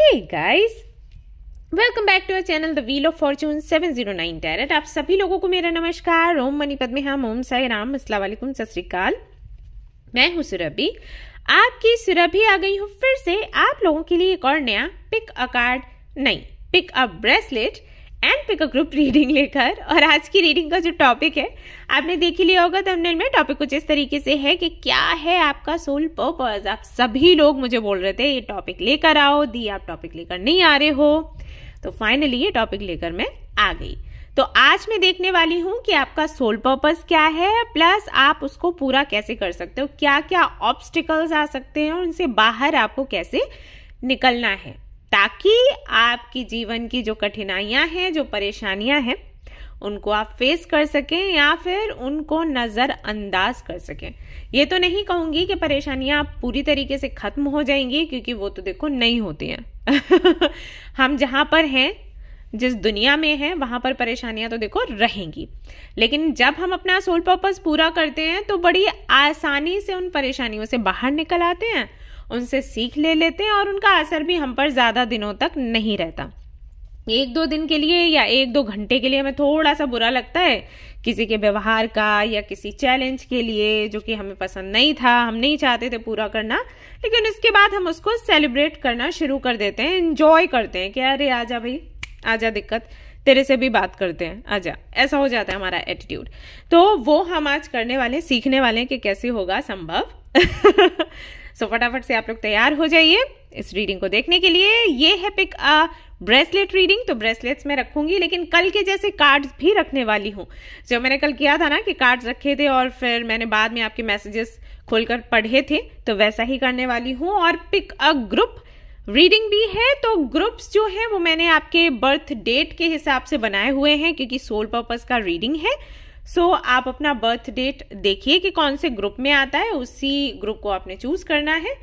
Hey guys welcome back to our channel the wheel of fortune 709 tarot आप सभी लोगों को मेरा नमस्कार ओम मणिपद में हम ओम साई राम अस्सलाम वालेकुम सत श्रीकाल मैं हूं सुरभि आपकी सुरभि आ गई हूं फिर से आप लोगों के लिए एक और नया पिक अ कार्ड नहीं pick a bracelet and pick group reading लेकर और आज की रीडिंग का जो टॉपिक है आपने देख ही लिया होगा थंबनेल में टॉपिक कुछ इस तरीके से है कि क्या है आपका सोल पर्पज आप सभी लोग मुझे बोल रहे थे ये टॉपिक लेकर आओ दी आप टॉपिक लेकर नहीं आ रहे हो तो फाइनली ये टॉपिक लेकर मैं आ गई तो आज मैं देखने वाली हूँ कि आपका सोल पर्पज क्या है प्लस आप उसको पूरा कैसे कर सकते हो क्या क्या ऑब्स्टिकल्स आ सकते हैं और उनसे बाहर आपको कैसे निकलना है ताकि आपकी जीवन की जो कठिनाइयां हैं जो परेशानियां हैं उनको आप फेस कर सकें या फिर उनको नज़रअंदाज कर सकें ये तो नहीं कहूंगी कि परेशानियां आप पूरी तरीके से ख़त्म हो जाएंगी क्योंकि वो तो देखो नहीं होती हैं हम जहां पर हैं जिस दुनिया में है वहां पर परेशानियां तो देखो रहेंगी लेकिन जब हम अपना सोल पर्पज़ पूरा करते हैं तो बड़ी आसानी से उन परेशानियों से बाहर निकल आते हैं उनसे सीख ले लेते हैं और उनका असर भी हम पर ज़्यादा दिनों तक नहीं रहता एक दो दिन के लिए या एक दो घंटे के लिए हमें थोड़ा सा बुरा लगता है किसी के व्यवहार का या किसी चैलेंज के लिए जो कि हमें पसंद नहीं था हम नहीं चाहते थे पूरा करना लेकिन इसके बाद हम उसको सेलिब्रेट करना शुरू कर देते हैं इन्जॉय करते हैं कि अरे आजा भाई आजा दिक्कत तेरे से भी बात करते हैं आजा ऐसा हो जाता है हमारा एटीट्यूड तो वो हम आज करने वाले सीखने वाले कि कैसे होगा संभव सो फटाफट से आप लोग तैयार हो जाइए इस रीडिंग को देखने के लिए ये है पिक अ ब्रेसलेट रीडिंग तो ब्रेसलेट्स मैं रखूंगी लेकिन कल के जैसे कार्ड्स भी रखने वाली हूँ जो मैंने कल किया था ना कि कार्ड्स रखे थे और फिर मैंने बाद में आपके मैसेजेस खोलकर पढ़े थे तो वैसा ही करने वाली हूँ और पिक अ ग्रुप रीडिंग भी है तो ग्रुप्स जो है वो मैंने आपके बर्थ डेट के हिसाब से बनाए हुए हैं क्योंकि सोल पर्पज का रीडिंग है सो so, आप अपना बर्थ डेट देखिए कि कौन से ग्रुप में आता है उसी ग्रुप को आपने चूज करना है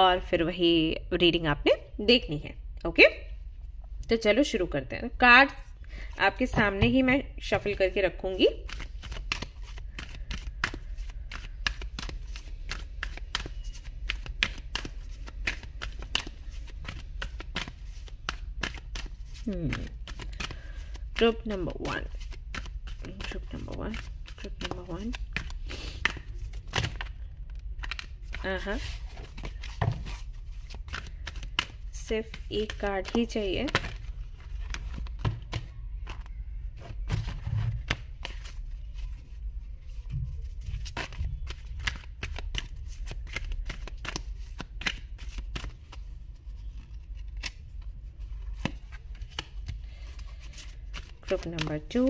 और फिर वही रीडिंग आपने देखनी है ओके तो चलो शुरू करते हैं कार्ड आपके सामने ही मैं शफल करके रखूंगी group number one trip number one trip number one Uh-huh. सिर्फ एक कार्ड ही चाहिए group number two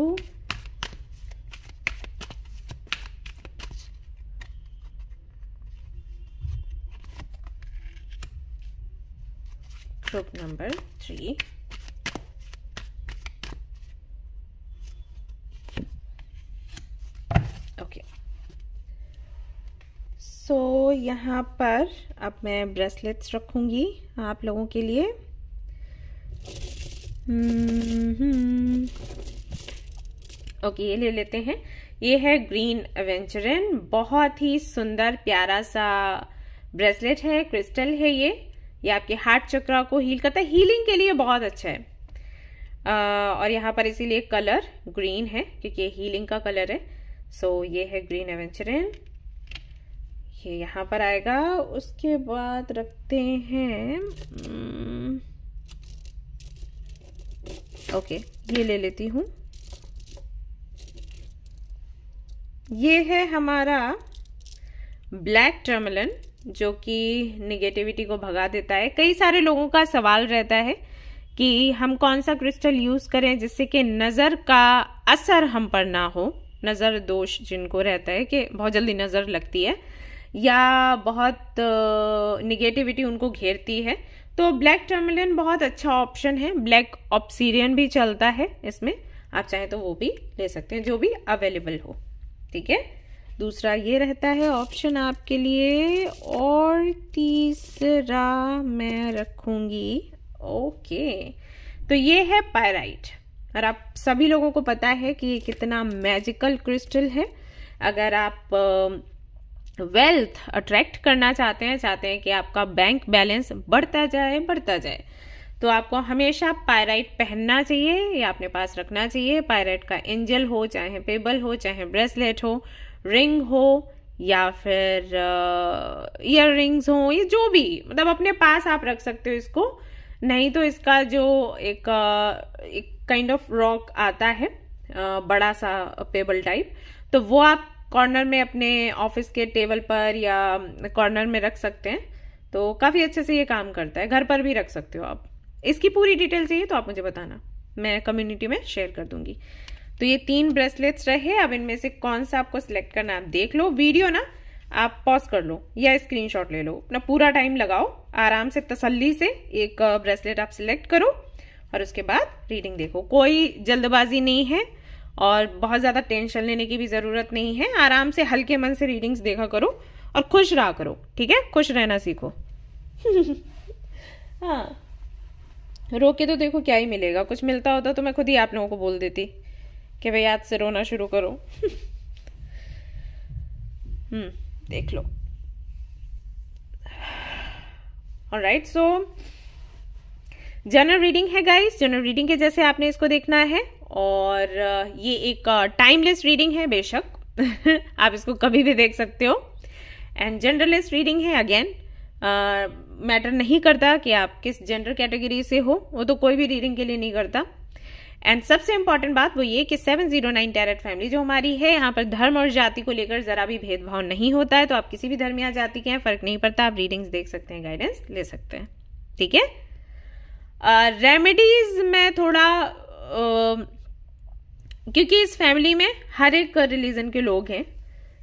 number three. Okay. So यहाँ पर अब मैं bracelets रखूँगी आप लोगों के लिए ओके हम्म। ये ले लेते हैं ये है ग्रीन एवेंचरन बहुत ही सुंदर प्यारा सा ब्रेसलेट है क्रिस्टल है ये ये आपके हार्ट चक्रा को हील करता है हीलिंग के लिए बहुत अच्छा है आ, और यहाँ पर इसीलिए कलर ग्रीन है क्योंकि ये हीलिंग का कलर है सो so, ये है ग्रीन एवेंचरिन ये यहाँ पर आएगा उसके बाद रखते हैं ओके हम्म, ये ले लेती हूँ ये है हमारा ब्लैक टर्मलन जो कि निगेटिविटी को भगा देता है कई सारे लोगों का सवाल रहता है कि हम कौन सा क्रिस्टल यूज़ करें जिससे कि नज़र का असर हम पर ना हो नज़र दोष जिनको रहता है कि बहुत जल्दी नज़र लगती है या बहुत निगेटिविटी उनको घेरती है तो ब्लैक टर्मिलियन बहुत अच्छा ऑप्शन है ब्लैक ऑप्सीरियन भी चलता है इसमें आप चाहें तो वो भी ले सकते हैं जो भी अवेलेबल हो ठीक है दूसरा ये रहता है ऑप्शन आपके लिए और तीसरा मैं रखूंगी ओके तो ये है पायराइट और आप सभी लोगों को पता है कि ये कितना मैजिकल क्रिस्टल है अगर आप वेल्थ अट्रैक्ट करना चाहते हैं चाहते हैं कि आपका बैंक बैलेंस बढ़ता जाए बढ़ता जाए तो आपको हमेशा पायराइट पहनना चाहिए या अपने पास रखना चाहिए पायराइट का एंजल हो चाहे पेबल हो चाहे ब्रेसलेट हो रिंग हो या फिर ईयर रिंग्स हो या जो भी मतलब अपने पास आप रख सकते हो इसको नहीं तो इसका जो एक एक काइंड ऑफ रॉक आता है बड़ा सा पेबल टाइप तो वो आप कॉर्नर में अपने ऑफिस के टेबल पर या कॉर्नर में रख सकते हैं तो काफ़ी अच्छे से ये काम करता है घर पर भी रख सकते हो आप इसकी पूरी डिटेल चाहिए तो आप मुझे बताना मैं कम्युनिटी में शेयर कर दूंगी तो ये तीन ब्रेसलेट्स रहे अब इनमें से कौन सा आपको सिलेक्ट करना है आप देख लो वीडियो ना आप पॉज कर लो या स्क्रीनशॉट ले लो अपना पूरा टाइम लगाओ आराम से तसल्ली से एक ब्रेसलेट आप सिलेक्ट करो और उसके बाद रीडिंग देखो कोई जल्दबाजी नहीं है और बहुत ज़्यादा टेंशन लेने की भी ज़रूरत नहीं है आराम से हल्के मन से रीडिंग्स देखा करो और खुश रहा करो ठीक है खुश रहना सीखो हाँ रो के तो देखो क्या ही मिलेगा कुछ मिलता होता तो मैं खुद ही आप लोगों को बोल देती कि भाई आज से रोना शुरू करो हम्म देख लो राइट सो जनरल रीडिंग है गाइस जनरल रीडिंग के जैसे आपने इसको देखना है और uh, ये एक टाइमलेस uh, रीडिंग है बेशक आप इसको कभी भी देख सकते हो एंड जनरलेस रीडिंग है अगेन मैटर uh, नहीं करता कि आप किस जेंडर कैटेगरी से हो वो तो कोई भी रीडिंग के लिए नहीं करता एंड सबसे इंपॉर्टेंट बात वो ये कि सेवन जीरो नाइन फैमिली जो हमारी है यहाँ पर धर्म और जाति को लेकर जरा भी भेदभाव नहीं होता है तो आप किसी भी धर्म या जाति के हैं फर्क नहीं पड़ता आप रीडिंग्स देख सकते हैं गाइडेंस ले सकते हैं ठीक है रेमेडीज में थोड़ा uh, क्योंकि इस फैमिली में हर एक रिलीजन के लोग हैं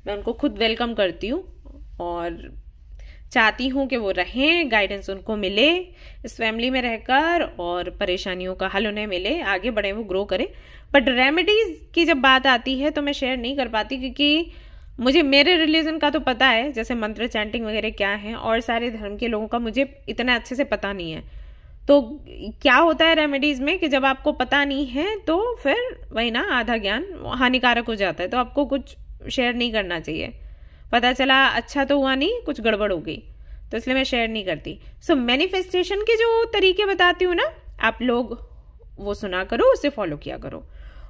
मैं उनको खुद वेलकम करती हूँ और चाहती हूँ कि वो रहें गाइडेंस उनको मिले इस फैमिली में रहकर और परेशानियों का हल उन्हें मिले आगे बढ़े वो ग्रो करें बट रेमेडीज़ की जब बात आती है तो मैं शेयर नहीं कर पाती क्योंकि मुझे मेरे रिलीजन का तो पता है जैसे मंत्र चैंटिंग वगैरह क्या है और सारे धर्म के लोगों का मुझे इतना अच्छे से पता नहीं है तो क्या होता है रेमेडीज़ में कि जब आपको पता नहीं है तो फिर वही ना आधा ज्ञान हानिकारक हो जाता है तो आपको कुछ शेयर नहीं करना चाहिए पता चला अच्छा तो हुआ नहीं कुछ गड़बड़ हो गई तो इसलिए मैं शेयर नहीं करती सो so, मैनिफेस्टेशन के जो तरीके बताती हूँ ना आप लोग वो सुना करो उसे फॉलो किया करो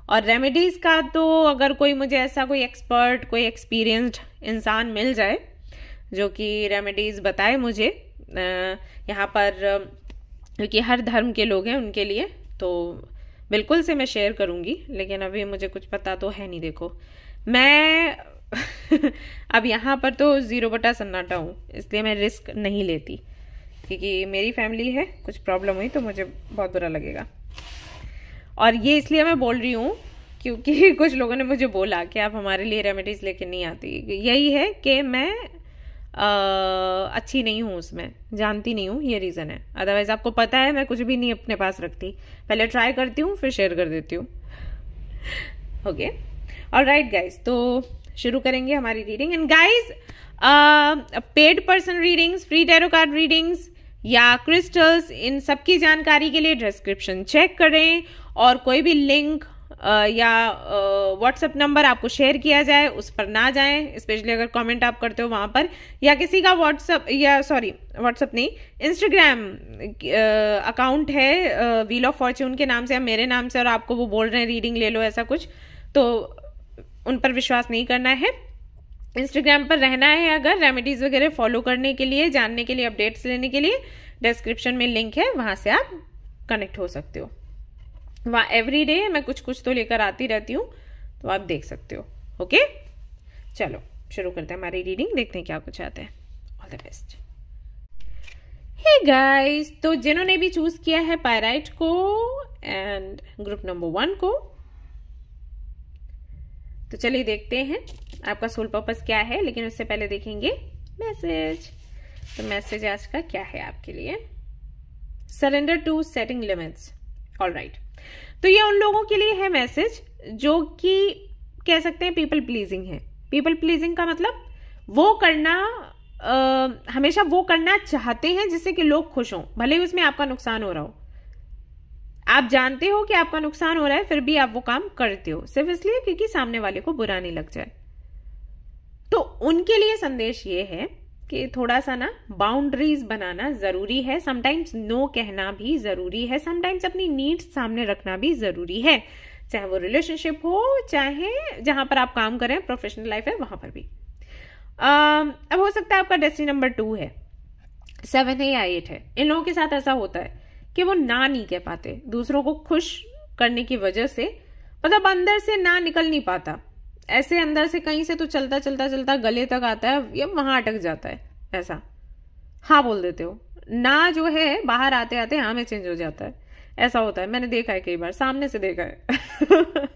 और रेमेडीज़ का तो अगर कोई मुझे ऐसा कोई एक्सपर्ट कोई एक्सपीरियंस्ड इंसान मिल जाए जो कि रेमेडीज़ बताए मुझे यहाँ पर क्योंकि हर धर्म के लोग हैं उनके लिए तो बिल्कुल से मैं शेयर करूँगी लेकिन अभी मुझे कुछ पता तो है नहीं देखो मैं अब यहाँ पर तो ज़ीरो बटा सन्नाटा हूँ इसलिए मैं रिस्क नहीं लेती क्योंकि मेरी फैमिली है कुछ प्रॉब्लम हुई तो मुझे बहुत बुरा लगेगा और ये इसलिए मैं बोल रही हूँ क्योंकि कुछ लोगों ने मुझे बोला कि आप हमारे लिए रेमेडीज़ लेके नहीं आती यही है कि मैं आ, अच्छी नहीं हूँ उसमें जानती नहीं हूँ ये रीज़न है अदरवाइज़ आपको पता है मैं कुछ भी नहीं अपने पास रखती पहले ट्राई करती हूँ फिर शेयर कर देती हूँ ओके और राइट गाइज तो शुरू करेंगे हमारी reading and guys paid person readings free tarot card readings या क्रिस्टल्स इन सब की जानकारी के लिए डिस्क्रिप्शन चेक करें और कोई भी लिंक Uh, या व्हाट्सएप uh, नंबर आपको शेयर किया जाए उस पर ना जाएं स्पेशली अगर कमेंट आप करते हो वहाँ पर या किसी का व्हाट्सएप या सॉरी व्हाट्सएप नहीं इंस्टाग्राम अकाउंट uh, है व्हील ऑफ फॉर्च्यून के नाम से या मेरे नाम से और आपको वो बोल रहे हैं रीडिंग ले लो ऐसा कुछ तो उन पर विश्वास नहीं करना है इंस्टाग्राम पर रहना है अगर रेमेडीज़ वगैरह फॉलो करने के लिए जानने के लिए अपडेट्स लेने के लिए डिस्क्रिप्शन में लिंक है वहां से आप कनेक्ट हो सकते हो वहां एवरी डे मैं कुछ कुछ तो लेकर आती रहती हूँ तो आप देख सकते हो ओके चलो शुरू करते हैं हमारी रीडिंग देखते हैं क्या कुछ आते हैं all the best hey guys तो जिन्होंने भी चूज़ किया है पायराइट को एंड ग्रुप नंबर वन को तो चलिए देखते हैं आपका सोल पर्पज क्या है लेकिन उससे पहले देखेंगे मैसेज तो मैसेज आज का क्या है आपके लिए surrender to setting limits all right तो ये उन लोगों के लिए है मैसेज जो कि कह सकते हैं पीपल प्लीजिंग है पीपल प्लीजिंग का मतलब वो करना आ, हमेशा वो करना चाहते हैं जिससे कि लोग खुश हों भले ही उसमें आपका नुकसान हो रहा हो आप जानते हो कि आपका नुकसान हो रहा है फिर भी आप वो काम करते हो सिर्फ इसलिए क्योंकि सामने वाले को बुरा नहीं लग जाए तो उनके लिए संदेश ये है कि थोड़ा सा ना बाउंड्रीज बनाना जरूरी है समटाइम्स नो कहना भी जरूरी है समटाइम्स अपनी नीड्स सामने रखना भी जरूरी है चाहे वो रिलेशनशिप हो चाहे जहां पर आप काम करें प्रोफेशनल लाइफ है वहां पर भी अब हो सकता है आपका डेस्टिनी नंबर टू है सेवन है या एट है इन लोगों के साथ ऐसा होता है कि वो ना नहीं कह पाते दूसरों को खुश करने की वजह से मतलब अंदर से ना निकल नहीं पाता ऐसे अंदर से कहीं से तो चलता चलता चलता गले तक आता है या वहां अटक जाता है ऐसा हाँ बोल देते हो ना जो है बाहर आते आते हाँ में चेंज हो जाता है ऐसा होता है मैंने देखा है कई बार सामने से देखा है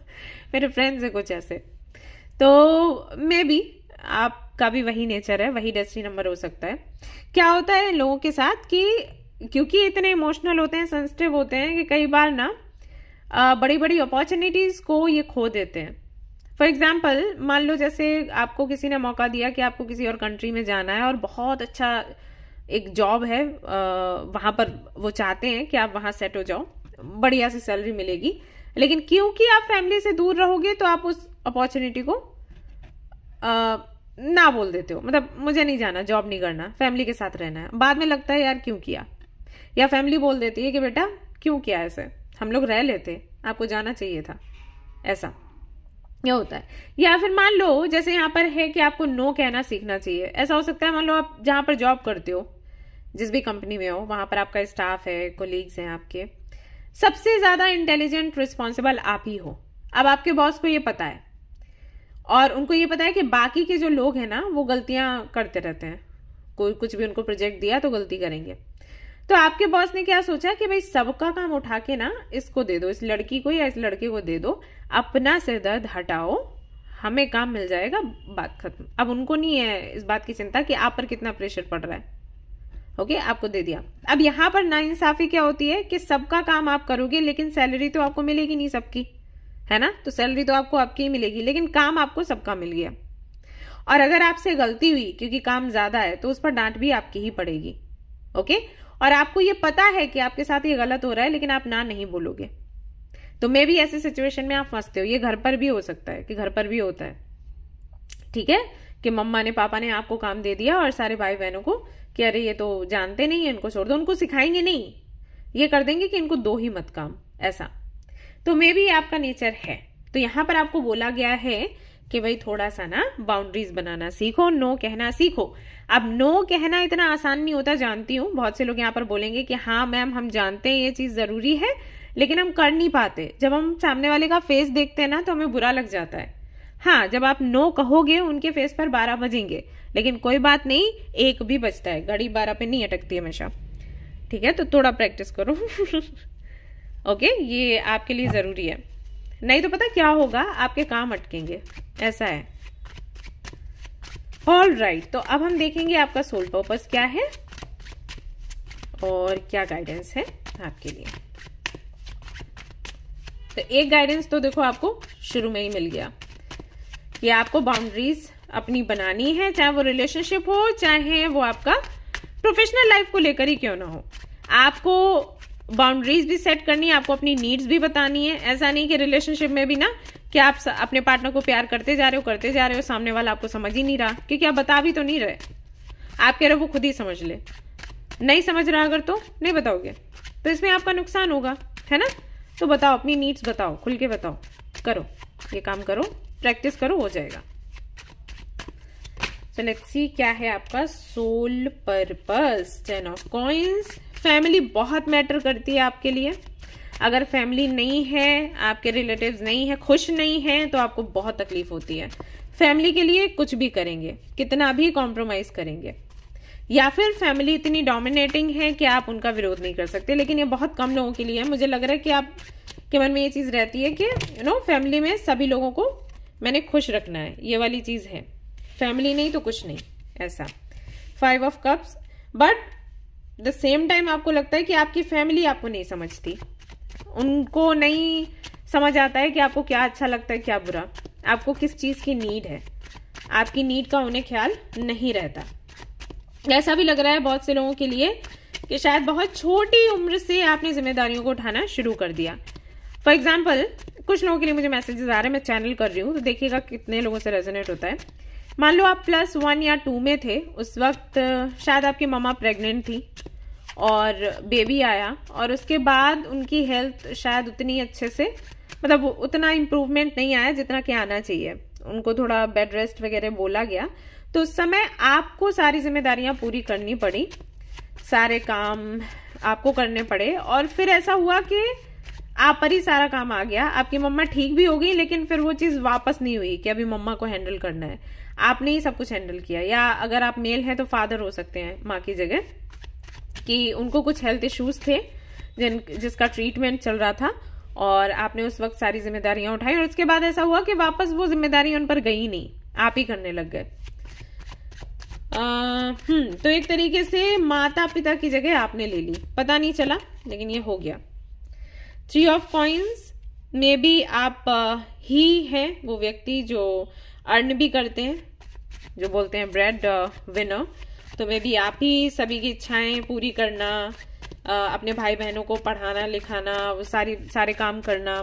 मेरे फ्रेंड्स है कुछ ऐसे तो मे बी आपका भी वही नेचर है वही डेस्टिनी नंबर हो सकता है क्या होता है लोगों के साथ कि क्योंकि इतने इमोशनल होते हैं सेंसिटिव होते हैं कि कई बार ना बड़ी बड़ी अपॉर्चुनिटीज़ को ये खो देते हैं फॉर एग्जाम्पल मान लो जैसे आपको किसी ने मौका दिया कि आपको किसी और कंट्री में जाना है और बहुत अच्छा एक जॉब है वहां पर वो चाहते हैं कि आप वहाँ सेट हो जाओ बढ़िया सी सैलरी मिलेगी लेकिन क्योंकि आप फैमिली से दूर रहोगे तो आप उस अपॉर्चुनिटी को आ, ना बोल देते हो मतलब मुझे नहीं जाना जॉब नहीं करना फैमिली के साथ रहना है बाद में लगता है यार क्यों किया या फैमिली बोल देती है कि बेटा क्यों किया ऐसे हम लोग रह लेते आपको जाना चाहिए था ऐसा यह होता है या फिर मान लो जैसे यहाँ पर है कि आपको नो कहना सीखना चाहिए ऐसा हो सकता है मान लो आप जहाँ पर जॉब करते हो जिस भी कंपनी में हो वहाँ पर आपका स्टाफ है कोलीग्स हैं आपके सबसे ज़्यादा इंटेलिजेंट रिस्पॉन्सिबल आप ही हो अब आपके बॉस को ये पता है और उनको ये पता है कि बाकी के जो लोग हैं ना वो गलतियाँ करते रहते हैं कोई कुछ भी उनको प्रोजेक्ट दिया तो गलती करेंगे तो आपके बॉस ने क्या सोचा कि भाई सबका काम उठा के ना इसको दे दो इस लड़की को या इस लड़के को दे दो अपना सिर दर्द हटाओ हमें काम मिल जाएगा बात खत्म अब उनको नहीं है इस बात की चिंता कि आप पर कितना प्रेशर पड़ रहा है ओके okay, आपको दे दिया अब यहाँ पर नाइंसाफी क्या होती है कि सबका काम आप करोगे लेकिन सैलरी तो आपको मिलेगी नहीं सबकी है ना तो सैलरी तो आपको आपकी ही मिलेगी लेकिन काम आपको सबका मिल गया और अगर आपसे गलती हुई क्योंकि काम ज्यादा है तो उस पर डांट भी आपकी ही पड़ेगी ओके okay? और आपको ये पता है कि आपके साथ ये गलत हो रहा है लेकिन आप ना नहीं बोलोगे तो मे भी ऐसी सिचुएशन में आप फंसते हो ये घर पर भी हो सकता है कि घर पर भी होता है ठीक है कि मम्मा ने पापा ने आपको काम दे दिया और सारे भाई बहनों को कि अरे ये तो जानते नहीं है इनको छोड़ दो उनको सिखाएंगे नहीं ये कर देंगे कि इनको दो ही मत काम ऐसा तो मे भी आपका नेचर है तो यहां पर आपको बोला गया है कि भाई थोड़ा सा ना बाउंड्रीज बनाना सीखो नो कहना सीखो अब नो कहना इतना आसान नहीं होता जानती हूँ बहुत से लोग यहाँ पर बोलेंगे कि हाँ मैम हम जानते हैं ये चीज़ ज़रूरी है लेकिन हम कर नहीं पाते जब हम सामने वाले का फेस देखते हैं ना तो हमें बुरा लग जाता है हाँ जब आप नो कहोगे उनके फेस पर बारह बजेंगे लेकिन कोई बात नहीं एक भी बचता है घड़ी बारह पे नहीं अटकती हमेशा ठीक है तो थोड़ा प्रैक्टिस करो ओके ये आपके लिए ज़रूरी है नहीं तो पता क्या होगा आपके काम अटकेंगे ऐसा है ऑल राइट right, तो अब हम देखेंगे आपका सोल पर्पस क्या है और क्या गाइडेंस है आपके लिए तो एक गाइडेंस तो देखो आपको शुरू में ही मिल गया कि आपको बाउंड्रीज अपनी बनानी है चाहे वो रिलेशनशिप हो चाहे वो आपका प्रोफेशनल लाइफ को लेकर ही क्यों ना हो आपको बाउंड्रीज भी सेट करनी है आपको अपनी नीड्स भी बतानी है ऐसा नहीं कि रिलेशनशिप में भी ना कि आप अपने पार्टनर को प्यार करते जा रहे हो करते जा रहे हो सामने वाला आपको समझ ही नहीं रहा क्योंकि आप बता भी तो नहीं रहे आप कह रहे हो वो खुद ही समझ ले नहीं समझ रहा अगर तो नहीं बताओगे तो इसमें आपका नुकसान होगा है ना तो बताओ अपनी नीड्स बताओ खुल के बताओ करो ये काम करो प्रैक्टिस करो हो जाएगा सी so क्या है आपका soul purpose ten of coins family बहुत मैटर करती है आपके लिए अगर फैमिली नहीं है आपके रिलेटिव्स नहीं है खुश नहीं है तो आपको बहुत तकलीफ होती है फैमिली के लिए कुछ भी करेंगे कितना भी कॉम्प्रोमाइज करेंगे या फिर फैमिली इतनी डोमिनेटिंग है कि आप उनका विरोध नहीं कर सकते लेकिन ये बहुत कम लोगों के लिए है मुझे लग रहा है कि आप के मन में ये चीज़ रहती है कि यू नो फैमिली में सभी लोगों को मैंने खुश रखना है ये वाली चीज़ है फैमिली नहीं तो कुछ नहीं ऐसा five of cups but the same time आपको लगता है कि आपकी फैमिली आपको नहीं समझती उनको नहीं समझ आता है कि आपको क्या अच्छा लगता है क्या बुरा आपको किस चीज़ की नीड है आपकी नीड का उन्हें ख्याल नहीं रहता ऐसा भी लग रहा है बहुत से लोगों के लिए कि शायद बहुत छोटी उम्र से आपने जिम्मेदारियों को उठाना शुरू कर दिया फॉर एग्जाम्पल कुछ लोगों के लिए मुझे मैसेजेस आ रहे हैं मैं चैनल कर रही हूँ तो देखिएगा कितने लोगों से रेजोनेट होता है मान लो आप प्लस वन या टू में थे उस वक्त शायद आपकी मामा प्रेग्नेंट थी और बेबी आया और उसके बाद उनकी हेल्थ शायद उतनी अच्छे से मतलब उतना इम्प्रूवमेंट नहीं आया जितना कि आना चाहिए उनको थोड़ा बेड रेस्ट वगैरह बोला गया तो उस समय आपको सारी जिम्मेदारियां पूरी करनी पड़ी सारे काम आपको करने पड़े और फिर ऐसा हुआ कि आप पर ही सारा काम आ गया आपकी मम्मा ठीक भी हो गई लेकिन फिर वो चीज़ वापस नहीं हुई कि अभी मम्मा को हैंडल करना है आपने ही सब कुछ हैंडल किया या अगर आप मेल हैं तो फादर हो सकते हैं माँ की जगह कि उनको कुछ हेल्थ इश्यूज थे जिन जिसका ट्रीटमेंट चल रहा था और आपने उस वक्त सारी जिम्मेदारियां उठाई और उसके बाद ऐसा हुआ कि वापस वो जिम्मेदारी उन पर गई नहीं आप ही करने लग गए हम्म, तो एक तरीके से माता पिता की जगह आपने ले ली पता नहीं चला लेकिन ये हो गया थ्री ऑफ कॉइन्स में भी आप ही हैं वो व्यक्ति जो अर्न भी करते हैं जो बोलते हैं ब्रेड विनर uh, तो मे भी आप ही सभी की इच्छाएं पूरी करना uh, अपने भाई बहनों को पढ़ाना लिखाना वो सारी सारे काम करना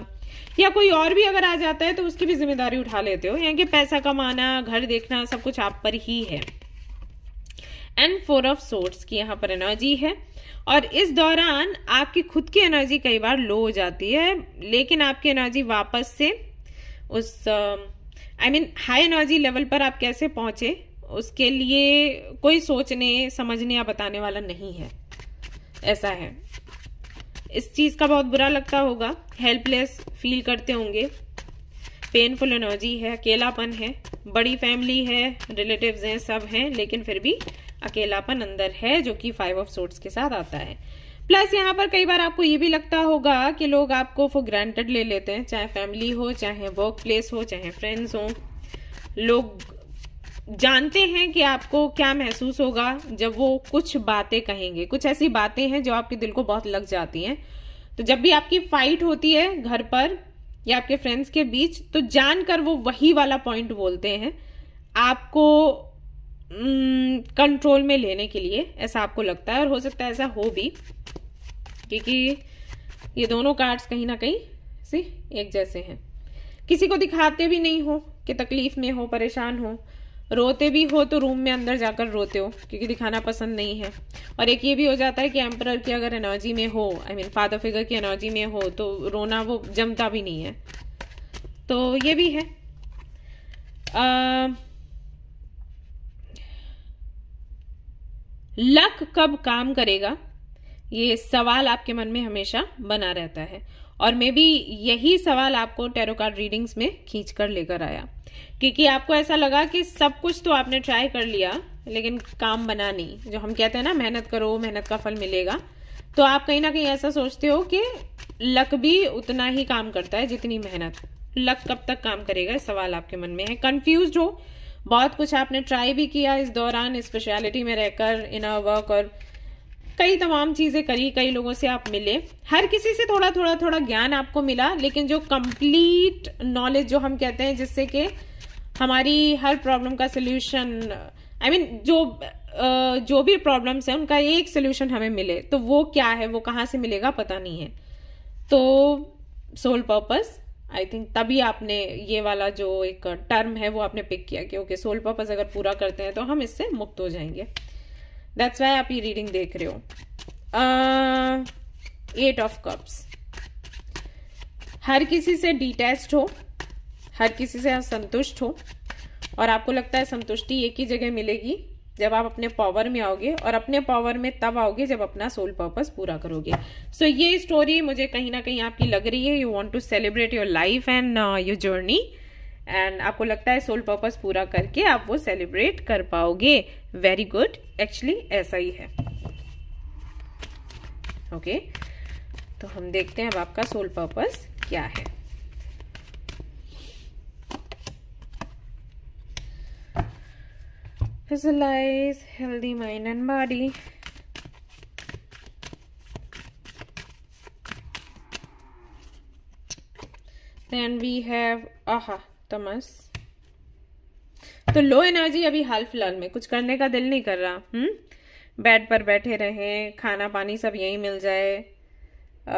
या कोई और भी अगर आ जाता है तो उसकी भी जिम्मेदारी उठा लेते हो यानी कि पैसा कमाना घर देखना सब कुछ आप पर ही है एंड फोर ऑफ सोर्स की यहाँ पर एनर्जी है और इस दौरान आपकी खुद की एनर्जी कई बार लो हो जाती है लेकिन आपकी एनर्जी वापस से उस um, I mean high energy level पर आप कैसे पहुंचे उसके लिए कोई सोचने समझने या बताने वाला नहीं है ऐसा है इस चीज़ का बहुत बुरा लगता होगा हेल्पलेस फील करते होंगे पेनफुल एनर्जी है अकेलापन है बड़ी फैमिली है रिलेटिव्स हैं सब हैं लेकिन फिर भी अकेलापन अंदर है जो कि फाइव ऑफ सोर्ट्स के साथ आता है प्लस यहाँ पर कई बार आपको ये भी लगता होगा कि लोग आपको फॉर ग्रांटेड ले लेते हैं चाहे फैमिली हो चाहे वर्क प्लेस हो चाहे फ्रेंड्स हो लोग जानते हैं कि आपको क्या महसूस होगा जब वो कुछ बातें कहेंगे कुछ ऐसी बातें हैं जो आपके दिल को बहुत लग जाती हैं तो जब भी आपकी फाइट होती है घर पर या आपके फ्रेंड्स के बीच तो जानकर वो वही वाला पॉइंट बोलते हैं आपको कंट्रोल में लेने के लिए ऐसा आपको लगता है और हो सकता है ऐसा हो भी क्योंकि ये दोनों कार्ड्स कहीं ना कहीं से एक जैसे हैं किसी को दिखाते भी नहीं हो कि तकलीफ में हो परेशान हो रोते भी हो तो रूम में अंदर जाकर रोते हो क्योंकि दिखाना पसंद नहीं है और एक ये भी हो जाता है कि एम्पर की अगर एनर्जी में हो आई मीन फादर फिगर की एनर्जी में हो तो रोना वो जमता भी नहीं है तो ये भी है लक कब काम करेगा ये सवाल आपके मन में हमेशा बना रहता है और मे भी यही सवाल आपको टेरो कार्ड रीडिंग्स में खींच कर लेकर आया क्योंकि आपको ऐसा लगा कि सब कुछ तो आपने ट्राई कर लिया लेकिन काम बना नहीं जो हम कहते हैं ना मेहनत करो मेहनत का फल मिलेगा तो आप कहीं ना कहीं ऐसा सोचते हो कि लक भी उतना ही काम करता है जितनी मेहनत लक कब तक काम करेगा सवाल आपके मन में है कंफ्यूज हो बहुत कुछ आपने ट्राई भी किया इस दौरान स्पेशलिटी में रहकर इन वर्क और कई तमाम चीज़ें करी कई लोगों से आप मिले हर किसी से थोड़ा थोड़ा थोड़ा ज्ञान आपको मिला लेकिन जो कंप्लीट नॉलेज जो हम कहते हैं जिससे कि हमारी हर प्रॉब्लम का सोल्यूशन आई मीन जो जो भी प्रॉब्लम्स हैं उनका एक सोल्यूशन हमें मिले तो वो क्या है वो कहाँ से मिलेगा पता नहीं है तो सोल पर्पस आई थिंक तभी आपने ये वाला जो एक टर्म है वो आपने पिक किया कि ओके सोल पर्पस अगर पूरा करते हैं तो हम इससे मुक्त हो जाएंगे दैट्स वाई आप ये रीडिंग देख रहे हो एट ऑफ कप्स हर किसी से डिटैच हो हर किसी से असंतुष्ट हो और आपको लगता है संतुष्टि एक ही जगह मिलेगी जब आप अपने पावर में आओगे और अपने पावर में तब आओगे जब अपना सोल पर्पस पूरा करोगे सो so, ये स्टोरी मुझे कहीं ना कहीं आपकी लग रही है you want to celebrate your life and your journey and आपको लगता है सोल पर्पस पूरा करके आप वो सेलिब्रेट कर पाओगे वेरी गुड एक्चुअली ऐसा ही है ओके तो हम देखते हैं अब आपका सोल पर्पस क्या है visualise healthy mind and body then we have ah तमस तो लो एनर्जी अभी हाल फिलहाल में कुछ करने का दिल नहीं कर रहा हम्म बेड पर बैठे रहें खाना पानी सब यहीं मिल जाए आ,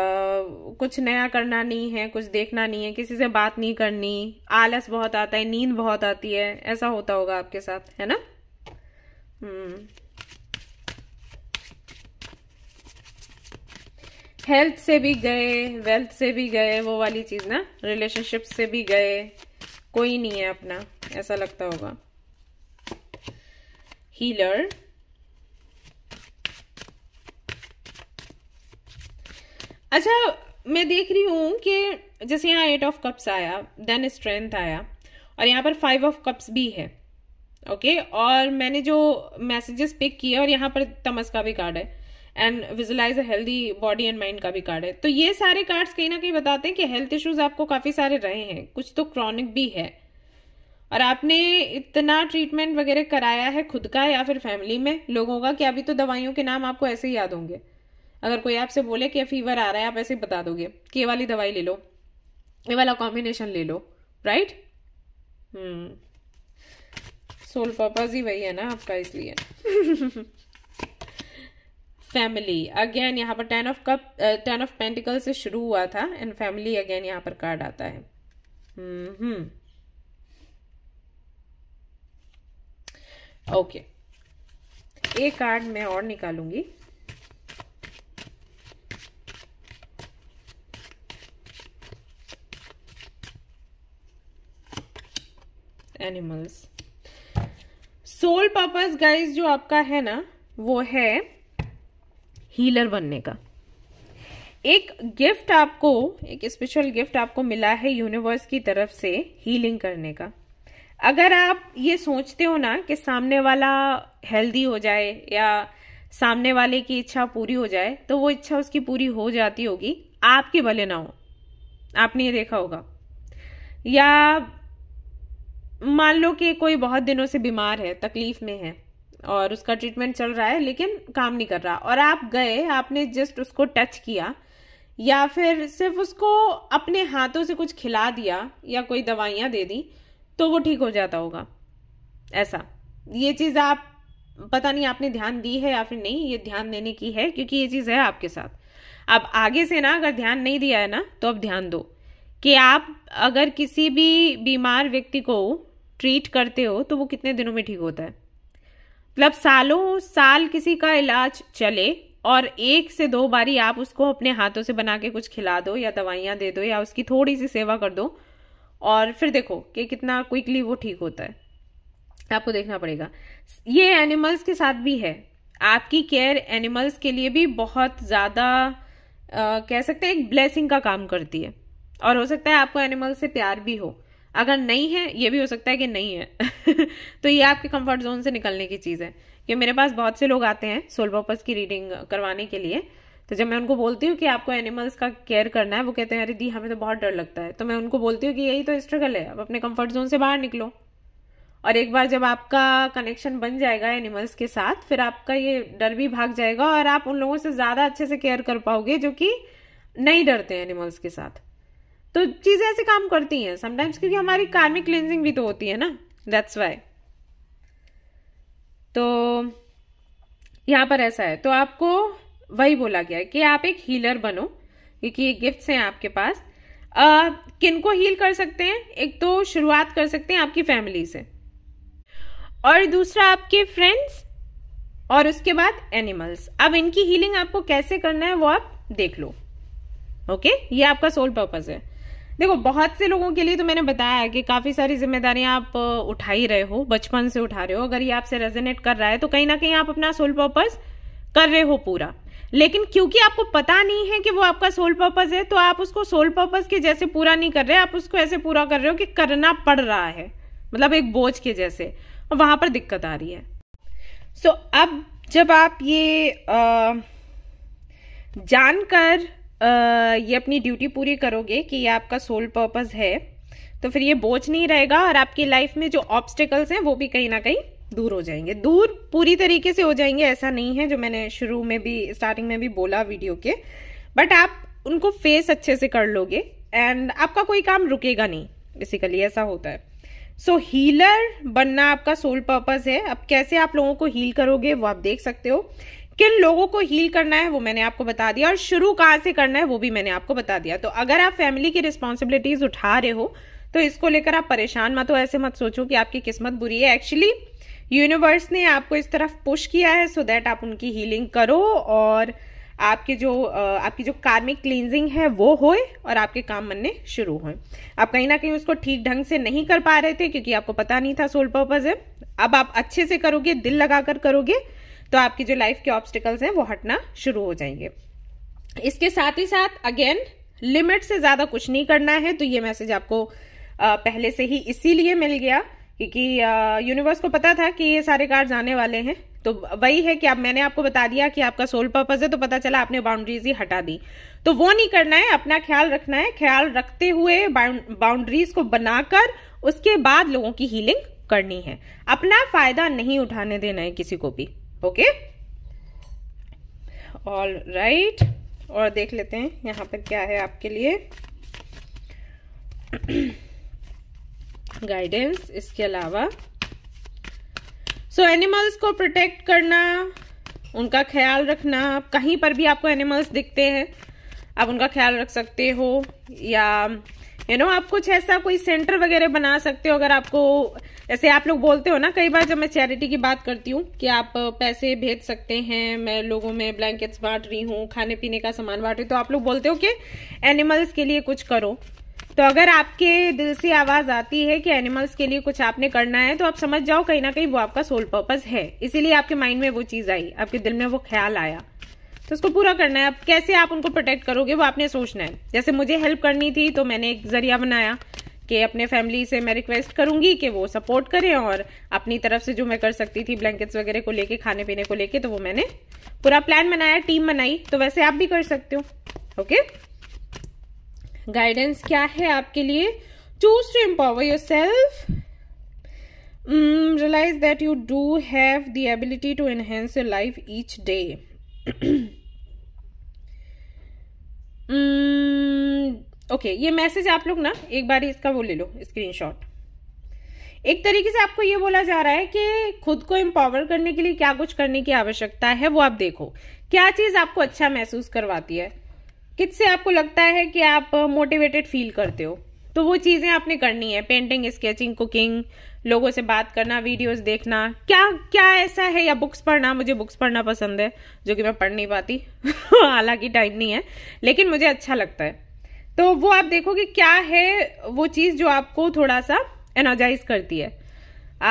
कुछ नया करना नहीं है कुछ देखना नहीं है किसी से बात नहीं करनी आलस बहुत आता है नींद बहुत आती है ऐसा होता होगा आपके साथ है ना हेल्थ हम्म। से भी गए वेल्थ से भी गए वो वाली चीज़ ना रिलेशनशिप से भी गए कोई नहीं है अपना ऐसा लगता होगा healer अच्छा मैं देख रही हूं कि जैसे यहाँ एट ऑफ कप्स आया देन स्ट्रेंथ आया और यहाँ पर फाइव ऑफ कप्स भी है ओके और मैंने जो मैसेजेस पिक किए और यहाँ पर तमस का भी कार्ड है and visualise healthy body and mind का भी कार्ड है तो ये सारे कार्ड्स कहीं ना कहीं बताते हैं कि हेल्थ इश्यूज आपको काफ़ी सारे रहे हैं कुछ तो क्रॉनिक भी है और आपने इतना ट्रीटमेंट वगैरह कराया है खुद का या फिर फैमिली में लोगों का कि अभी तो दवाइयों के नाम आपको ऐसे ही याद होंगे अगर कोई आपसे बोले कि फीवर आ रहा है आप ऐसे ही बता दोगे कि ये वाली दवाई ले लो ये वाला कॉम्बिनेशन ले लो राइट सोल पर्पज ही वही है ना आपका इसलिए फैमिली अगेन यहाँ पर ten of cup ten of pentacle से शुरू हुआ था एंड फैमिली अगेन यहाँ पर कार्ड आता है हम्म hmm, ओके एक कार्ड मैं और निकालूंगी एनिमल्स सोल पर्पज गाइज जो आपका है ना वो है हीलर बनने का एक गिफ्ट आपको एक स्पेशल गिफ्ट आपको मिला है यूनिवर्स की तरफ से हीलिंग करने का अगर आप ये सोचते हो ना कि सामने वाला हेल्दी हो जाए या सामने वाले की इच्छा पूरी हो जाए तो वो इच्छा उसकी पूरी हो जाती होगी आपके भले ना हो आपने ये देखा होगा या मान लो कि कोई बहुत दिनों से बीमार है तकलीफ में है और उसका ट्रीटमेंट चल रहा है लेकिन काम नहीं कर रहा और आप गए आपने जस्ट उसको टच किया या फिर सिर्फ उसको अपने हाथों से कुछ खिला दिया या कोई दवाइयाँ दे दी तो वो ठीक हो जाता होगा ऐसा ये चीज़ आप पता नहीं आपने ध्यान दी है या फिर नहीं ये ध्यान देने की है क्योंकि ये चीज़ है आपके साथ अब आगे से ना अगर ध्यान नहीं दिया है ना तो अब ध्यान दो कि आप अगर किसी भी बीमार व्यक्ति को ट्रीट करते हो तो वो कितने दिनों में ठीक होता है मतलब सालों साल किसी का इलाज चले और एक से दो बारी आप उसको अपने हाथों से बना के कुछ खिला दो या दवाइयाँ दे दो या उसकी थोड़ी सी सेवा कर दो और फिर देखो कि कितना क्विकली वो ठीक होता है आपको देखना पड़ेगा ये एनिमल्स के साथ भी है आपकी केयर एनिमल्स के लिए भी बहुत ज़्यादा कह सकते हैं एक ब्लेसिंग का काम करती है और हो सकता है आपको एनिमल्स से प्यार भी हो अगर नहीं है ये भी हो सकता है कि नहीं है तो ये आपके कंफर्ट जोन से निकलने की चीज़ है कि मेरे पास बहुत से लोग आते हैं सोल पर्पज़ की रीडिंग करवाने के लिए तो जब मैं उनको बोलती हूँ कि आपको एनिमल्स का केयर करना है वो कहते हैं अरे दी हमें तो बहुत डर लगता है तो मैं उनको बोलती हूँ कि यही तो स्ट्रगल है अब अपने कंफर्ट जोन से बाहर निकलो और एक बार जब आपका कनेक्शन बन जाएगा एनिमल्स के साथ फिर आपका ये डर भी भाग जाएगा और आप उन लोगों से ज़्यादा अच्छे से केयर कर पाओगे जो कि नहीं डरते हैं एनिमल्स के साथ तो चीज़ें ऐसे काम करती हैं समटाइम्स क्योंकि हमारी कार्मिक क्लेंजिंग भी तो होती है ना दैट्स वाई तो यहां पर ऐसा है तो आपको वही बोला गया है कि आप एक हीलर बनो क्योंकि ये गिफ्ट्स हैं आपके पास आ, किन को हील कर सकते हैं एक तो शुरुआत कर सकते हैं आपकी फैमिली से और दूसरा आपके फ्रेंड्स और उसके बाद एनिमल्स अब इनकी हीलिंग आपको कैसे करना है वो आप देख लो ओके ये आपका सोल पर्पज है देखो बहुत से लोगों के लिए तो मैंने बताया है कि काफी सारी जिम्मेदारियां आप उठा ही रहे हो बचपन से उठा रहे हो अगर ये आपसे रेजोनेट कर रहा है तो कहीं ना कहीं आप अपना सोल पर्पज कर रहे हो पूरा लेकिन क्योंकि आपको पता नहीं है कि वो आपका सोल पर्पज़ है तो आप उसको सोल पर्पज़ के जैसे पूरा नहीं कर रहे आप उसको ऐसे पूरा कर रहे हो कि करना पड़ रहा है मतलब एक बोझ के जैसे और पर दिक्कत आ रही है सो so, अब जब आप ये जानकर ये अपनी ड्यूटी पूरी करोगे कि ये आपका सोल पर्पज़ है तो फिर ये बोझ नहीं रहेगा और आपकी लाइफ में जो ऑब्स्टिकल्स हैं वो भी कहीं ना कहीं दूर हो जाएंगे दूर पूरी तरीके से हो जाएंगे ऐसा नहीं है जो मैंने शुरू में भी स्टार्टिंग में भी बोला वीडियो के बट आप उनको फेस अच्छे से कर लोगे एंड आपका कोई काम रुकेगा नहीं बेसिकली ऐसा होता है सो so, हीलर बनना आपका सोल पर्पज है अब कैसे आप लोगों को हील करोगे वो आप देख सकते हो किन लोगों को हील करना है वो मैंने आपको बता दिया और शुरू कहां से करना है वो भी मैंने आपको बता दिया तो अगर आप फैमिली की रिस्पॉन्सिबिलिटीज उठा रहे हो तो इसको लेकर आप परेशान मत हो ऐसे मत सोचो कि आपकी किस्मत बुरी है एक्चुअली यूनिवर्स ने आपको इस तरफ पुश किया है सो so दैट आप उनकी हीलिंग करो और आपके जो आपकी जो कार्मिक क्लींजिंग है वो होए और आपके काम बनने शुरू होए आप कहीं ना कहीं उसको ठीक ढंग से नहीं कर पा रहे थे क्योंकि आपको पता नहीं था सोल पर्पज है अब आप अच्छे से करोगे दिल लगाकर करोगे तो आपकी जो लाइफ के ऑब्स्टिकल्स हैं वो हटना शुरू हो जाएंगे इसके साथ ही साथ अगेन लिमिट से ज़्यादा कुछ नहीं करना है तो ये मैसेज आपको पहले से ही इसीलिए मिल गया क्योंकि यूनिवर्स को पता था कि ये सारे कार्ड आने वाले हैं तो वही है कि अब आप मैंने आपको बता दिया कि आपका सोल पर्पज है तो पता चला आपने बाउंड्रीज ही हटा दी तो वो नहीं करना है अपना ख्याल रखना है ख्याल रखते हुए बाउंड्रीज को बनाकर उसके बाद लोगों की हीलिंग करनी है अपना फायदा नहीं उठाने देना है किसी को भी ओके ऑल राइट और देख लेते हैं यहां पर क्या है आपके लिए गाइडेंस इसके अलावा सो so, एनिमल्स को प्रोटेक्ट करना उनका ख्याल रखना कहीं पर भी आपको एनिमल्स दिखते हैं आप उनका ख्याल रख सकते हो या यू you नो know, आप कुछ ऐसा कोई सेंटर वगैरह बना सकते हो अगर आपको ऐसे आप लोग बोलते हो ना कई बार जब मैं चैरिटी की बात करती हूँ कि आप पैसे भेज सकते हैं मैं लोगों में ब्लैंकेट्स बांट रही हूँ खाने पीने का सामान बांट रही हूँ तो आप लोग बोलते हो कि एनिमल्स के लिए कुछ करो तो अगर आपके दिल से आवाज आती है कि एनिमल्स के लिए कुछ आपने करना है तो आप समझ जाओ कहीं ना कहीं वो आपका सोल पर्पज है इसीलिए आपके माइंड में वो चीज आई आपके दिल में वो ख्याल आया तो उसको पूरा करना है अब कैसे आप उनको प्रोटेक्ट करोगे वो आपने सोचना है जैसे मुझे हेल्प करनी थी तो मैंने एक जरिया बनाया कि अपने फैमिली से मैं रिक्वेस्ट करूंगी कि वो सपोर्ट करें और अपनी तरफ से जो मैं कर सकती थी ब्लैंकेट्स वगैरह को लेके खाने पीने को लेके तो वो मैंने पूरा प्लान बनाया टीम बनाई तो वैसे आप भी कर सकते हो ओके okay? गाइडेंस क्या है आपके लिए choose to empower yourself realise that you do have the ability to enhance your life each day okay ये मैसेज आप लोग ना एक बार इसका वो ले लो स्क्रीनशॉट एक तरीके से आपको ये बोला जा रहा है कि खुद को एम्पावर करने के लिए क्या कुछ करने की आवश्यकता है वो आप देखो क्या चीज आपको अच्छा महसूस करवाती है किससे आपको लगता है कि आप मोटिवेटेड फील करते हो तो वो चीज़ें आपने करनी है पेंटिंग स्केचिंग कुकिंग लोगों से बात करना वीडियोस देखना क्या क्या ऐसा है या बुक्स पढ़ना मुझे बुक्स पढ़ना पसंद है जो कि मैं पढ़ नहीं पाती हालांकि टाइम नहीं है लेकिन मुझे अच्छा लगता है तो वो आप देखोगे क्या है वो चीज़ जो आपको थोड़ा सा एनर्जाइज करती है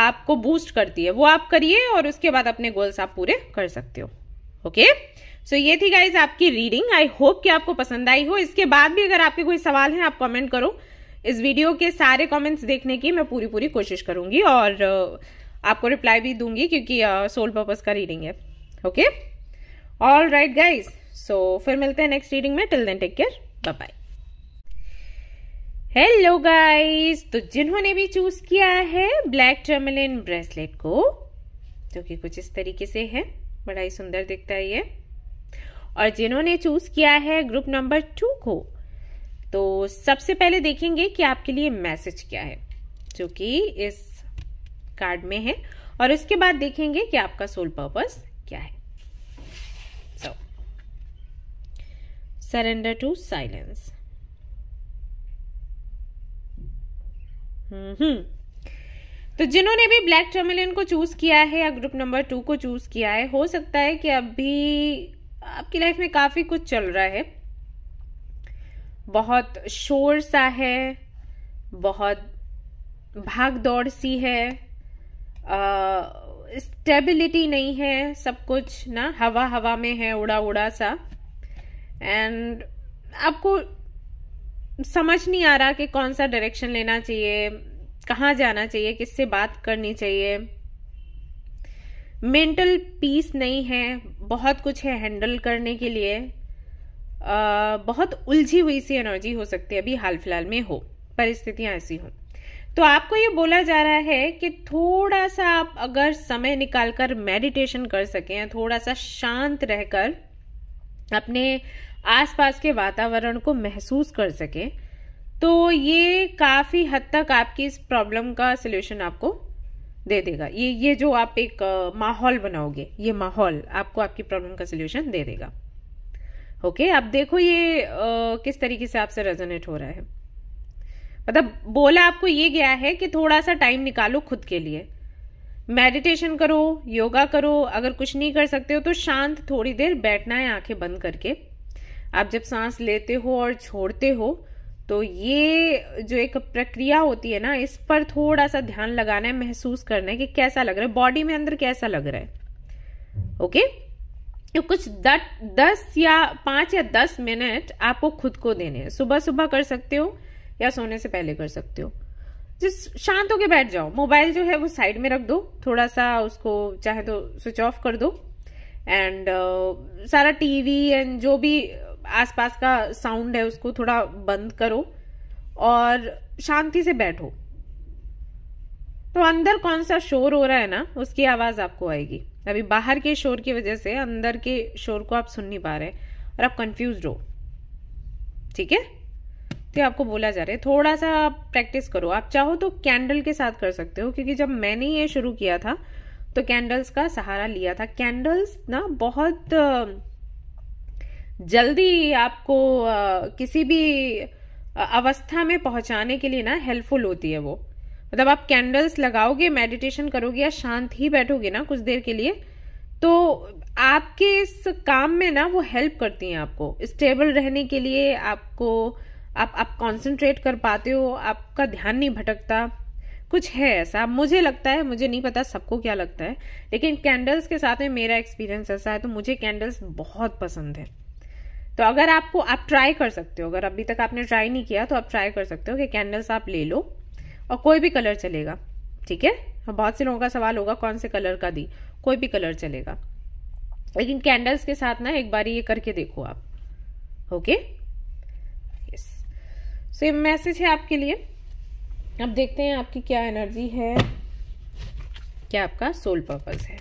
आपको बूस्ट करती है वो आप करिए और उसके बाद अपने गोल्स आप पूरे कर सकते हो ओके okay? सो ये थी गाइज आपकी रीडिंग आई होप कि आपको पसंद आई हो इसके बाद भी अगर आपके कोई सवाल हैं आप कमेंट करो इस वीडियो के सारे कमेंट्स देखने की मैं पूरी पूरी कोशिश करूंगी और uh, आपको रिप्लाई भी दूंगी क्योंकि सोल uh, पर्पज का रीडिंग है okay all right guys so फिर मिलते हैं नेक्स्ट रीडिंग में till then take care bye hello guys तो जिन्होंने भी चूज किया है ब्लैक टर्मिलिन ब्रेसलेट को जो कि कुछ इस तरीके से है बड़ा ही सुंदर दिखता है ये और जिन्होंने चूज किया है ग्रुप नंबर टू को तो सबसे पहले देखेंगे कि आपके लिए मैसेज क्या है जो कि इस कार्ड में है और उसके बाद देखेंगे कि आपका सोल पर्पस क्या है so surrender to silence hmm तो जिन्होंने भी ब्लैक टर्मिलियन को चूज किया है या ग्रुप नंबर टू को चूज किया है हो सकता है कि अभी आपकी लाइफ में काफ़ी कुछ चल रहा है बहुत शोर सा है बहुत भाग दौड़ सी है स्टेबिलिटी नहीं है सब कुछ ना हवा हवा में है उड़ा उड़ा सा एंड आपको समझ नहीं आ रहा कि कौन सा डायरेक्शन लेना चाहिए कहाँ जाना चाहिए किससे बात करनी चाहिए मेंटल पीस नहीं है बहुत कुछ है हैंडल करने के लिए आ, बहुत उलझी हुई सी एनर्जी हो सकती है अभी हाल फिलहाल में हो परिस्थितियां ऐसी हों तो आपको ये बोला जा रहा है कि थोड़ा सा आप अगर समय निकालकर मेडिटेशन कर सकें या थोड़ा सा शांत रहकर अपने आसपास के वातावरण को महसूस कर सकें तो ये काफ़ी हद तक आपकी इस प्रॉब्लम का सलूशन आपको दे देगा ये ये जो आप एक माहौल बनाओगे ये माहौल आपको आपकी प्रॉब्लम का सोल्यूशन दे देगा ओके okay, अब देखो ये आ, किस तरीके से आपसे रेजोनेट हो रहा है मतलब बोला आपको ये गया है कि थोड़ा सा टाइम निकालो खुद के लिए मेडिटेशन करो योगा करो अगर कुछ नहीं कर सकते हो तो शांत थोड़ी देर बैठना है आंखें बंद करके आप जब सांस लेते हो और छोड़ते हो तो ये जो एक प्रक्रिया होती है ना इस पर थोड़ा सा ध्यान लगाना है महसूस करना है कि कैसा लग रहा है बॉडी में अंदर कैसा लग रहा है ओके तो कुछ दस दस या पांच या दस मिनट आपको खुद को देने हैं सुबह सुबह कर सकते हो या सोने से पहले कर सकते हो जिस शांत होके बैठ जाओ मोबाइल जो है वो साइड में रख दो थोड़ा सा उसको चाहे तो स्विच ऑफ कर दो एंड uh, सारा टीवी एंड जो भी आसपास का साउंड है उसको थोड़ा बंद करो और शांति से बैठो तो अंदर कौन सा शोर हो रहा है ना उसकी आवाज़ आपको आएगी अभी बाहर के शोर की वजह से अंदर के शोर को आप सुन नहीं पा रहे और आप कंफ्यूज हो ठीक है तो आपको बोला जा रहा है थोड़ा सा आप प्रैक्टिस करो आप चाहो तो कैंडल के साथ कर सकते हो क्योंकि जब मैंने ये शुरू किया था तो कैंडल्स का सहारा लिया था कैंडल्स ना बहुत जल्दी आपको किसी भी अवस्था में पहुंचाने के लिए ना हेल्पफुल होती है वो मतलब आप कैंडल्स लगाओगे मेडिटेशन करोगे या शांत ही बैठोगे ना कुछ देर के लिए तो आपके इस काम में ना वो हेल्प करती हैं आपको स्टेबल रहने के लिए आपको आप आप कंसंट्रेट कर पाते हो आपका ध्यान नहीं भटकता कुछ है ऐसा मुझे लगता है मुझे नहीं पता सबको क्या लगता है लेकिन कैंडल्स के साथ में मेरा एक्सपीरियंस ऐसा है तो मुझे कैंडल्स बहुत पसंद है तो अगर आपको आप ट्राई कर सकते हो अगर अभी तक आपने ट्राई नहीं किया तो आप ट्राई कर सकते हो कि कैंडल्स आप ले लो और कोई भी कलर चलेगा ठीक है बहुत से लोगों का सवाल होगा कौन से कलर का दी कोई भी कलर चलेगा लेकिन कैंडल्स के साथ ना एक बार ये करके देखो आप ओके यस सो ये मैसेज है आपके लिए अब देखते हैं आपकी क्या एनर्जी है क्या आपका सोल पर्पज है